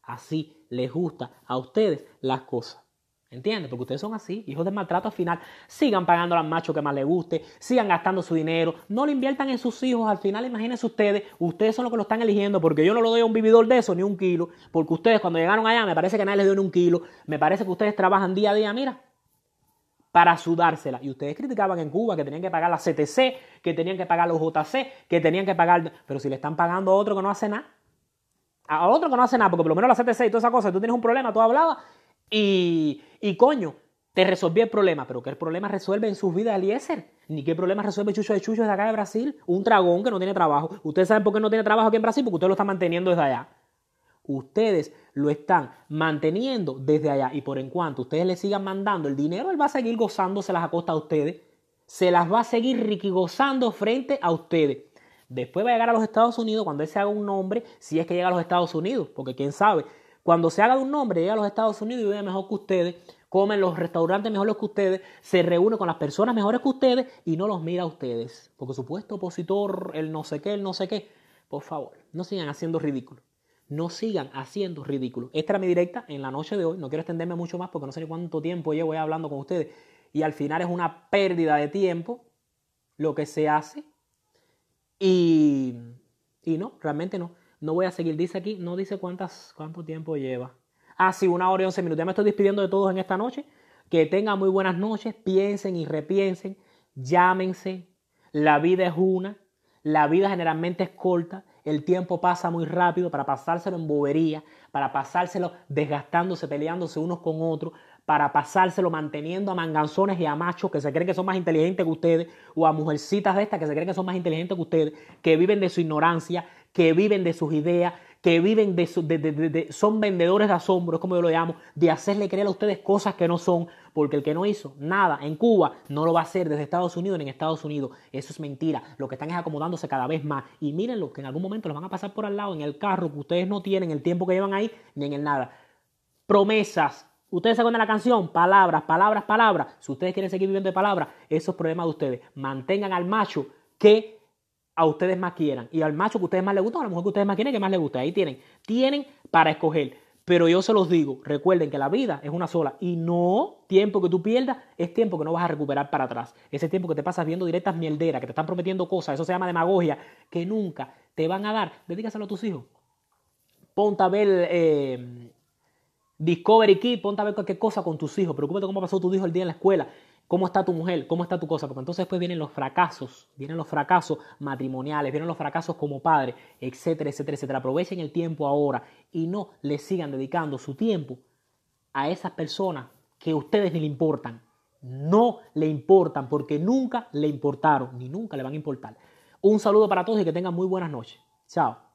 Así les gusta a ustedes las cosas. ¿Entiendes? Porque ustedes son así, hijos de maltrato al final. Sigan pagando al macho que más les guste, sigan gastando su dinero, no lo inviertan en sus hijos. Al final, imagínense ustedes, ustedes son los que lo están eligiendo, porque yo no lo doy a un vividor de eso ni un kilo, porque ustedes cuando llegaron allá me parece que nadie les dio ni un kilo, me parece que ustedes trabajan día a día, mira, para sudársela. Y ustedes criticaban en Cuba que tenían que pagar la CTC, que tenían que pagar los JC, que tenían que pagar... Pero si le están pagando a otro que no hace nada, a otro que no hace nada, porque por lo menos la CTC y todas esas cosas tú tienes un problema, tú hablabas y, y coño, te resolví el problema, pero ¿qué problema resuelve en sus vidas Eliezer? Ni qué problema resuelve Chucho de Chucho desde acá de Brasil, un dragón que no tiene trabajo. Ustedes saben por qué no tiene trabajo aquí en Brasil, porque usted lo está manteniendo desde allá. Ustedes lo están manteniendo desde allá y por en cuanto ustedes le sigan mandando el dinero, él va a seguir gozándose las a costa de ustedes. Se las va a seguir riquigozando frente a ustedes. Después va a llegar a los Estados Unidos cuando él se haga un nombre, si es que llega a los Estados Unidos, porque quién sabe. Cuando se haga un nombre, llega a los Estados Unidos y vive mejor que ustedes, come en los restaurantes mejores que ustedes, se reúne con las personas mejores que ustedes y no los mira a ustedes. Porque supuesto opositor, el no sé qué, el no sé qué. Por favor, no sigan haciendo ridículo. No sigan haciendo ridículo. Esta era mi directa en la noche de hoy. No quiero extenderme mucho más porque no sé cuánto tiempo llevo hablando con ustedes. Y al final es una pérdida de tiempo lo que se hace y, y no, realmente no. No voy a seguir. Dice aquí, no dice cuántas, cuánto tiempo lleva. Ah, sí, una hora y once minutos. Ya me estoy despidiendo de todos en esta noche. Que tengan muy buenas noches. Piensen y repiensen. Llámense. La vida es una. La vida generalmente es corta. El tiempo pasa muy rápido para pasárselo en bobería, para pasárselo desgastándose, peleándose unos con otros, para pasárselo manteniendo a manganzones y a machos que se creen que son más inteligentes que ustedes o a mujercitas de estas que se creen que son más inteligentes que ustedes, que viven de su ignorancia, que viven de sus ideas, que viven de, su, son vendedores de asombro, es como yo lo llamo, de hacerle creer a ustedes cosas que no son, porque el que no hizo nada en Cuba no lo va a hacer desde Estados Unidos ni en Estados Unidos. Eso es mentira. Lo que están es acomodándose cada vez más. Y miren lo que en algún momento los van a pasar por al lado en el carro que ustedes no tienen, el tiempo que llevan ahí, ni en el nada. Promesas, Ustedes se acuerdan la canción, palabras, palabras, palabras. Si ustedes quieren seguir viviendo de palabras, esos es problemas de ustedes. Mantengan al macho que a ustedes más quieran. Y al macho que a ustedes más les gusta, a la mujer que ustedes más quieren, que más les gusta. Ahí tienen. Tienen para escoger. Pero yo se los digo, recuerden que la vida es una sola y no tiempo que tú pierdas es tiempo que no vas a recuperar para atrás. Ese tiempo que te pasas viendo directas mierderas, que te están prometiendo cosas, eso se llama demagogia, que nunca te van a dar. Dedícaselo a tus hijos. Pontabel. a ver eh, Discovery Key, ponte a ver cualquier cosa con tus hijos. Preocúpate cómo pasó tu hijo el día en la escuela, cómo está tu mujer, cómo está tu cosa. Porque entonces después vienen los fracasos, vienen los fracasos matrimoniales, vienen los fracasos como padre, etcétera, etcétera, etcétera. Aprovechen el tiempo ahora y no le sigan dedicando su tiempo a esas personas que a ustedes ni le importan. No le importan porque nunca le importaron ni nunca le van a importar. Un saludo para todos y que tengan muy buenas noches. Chao.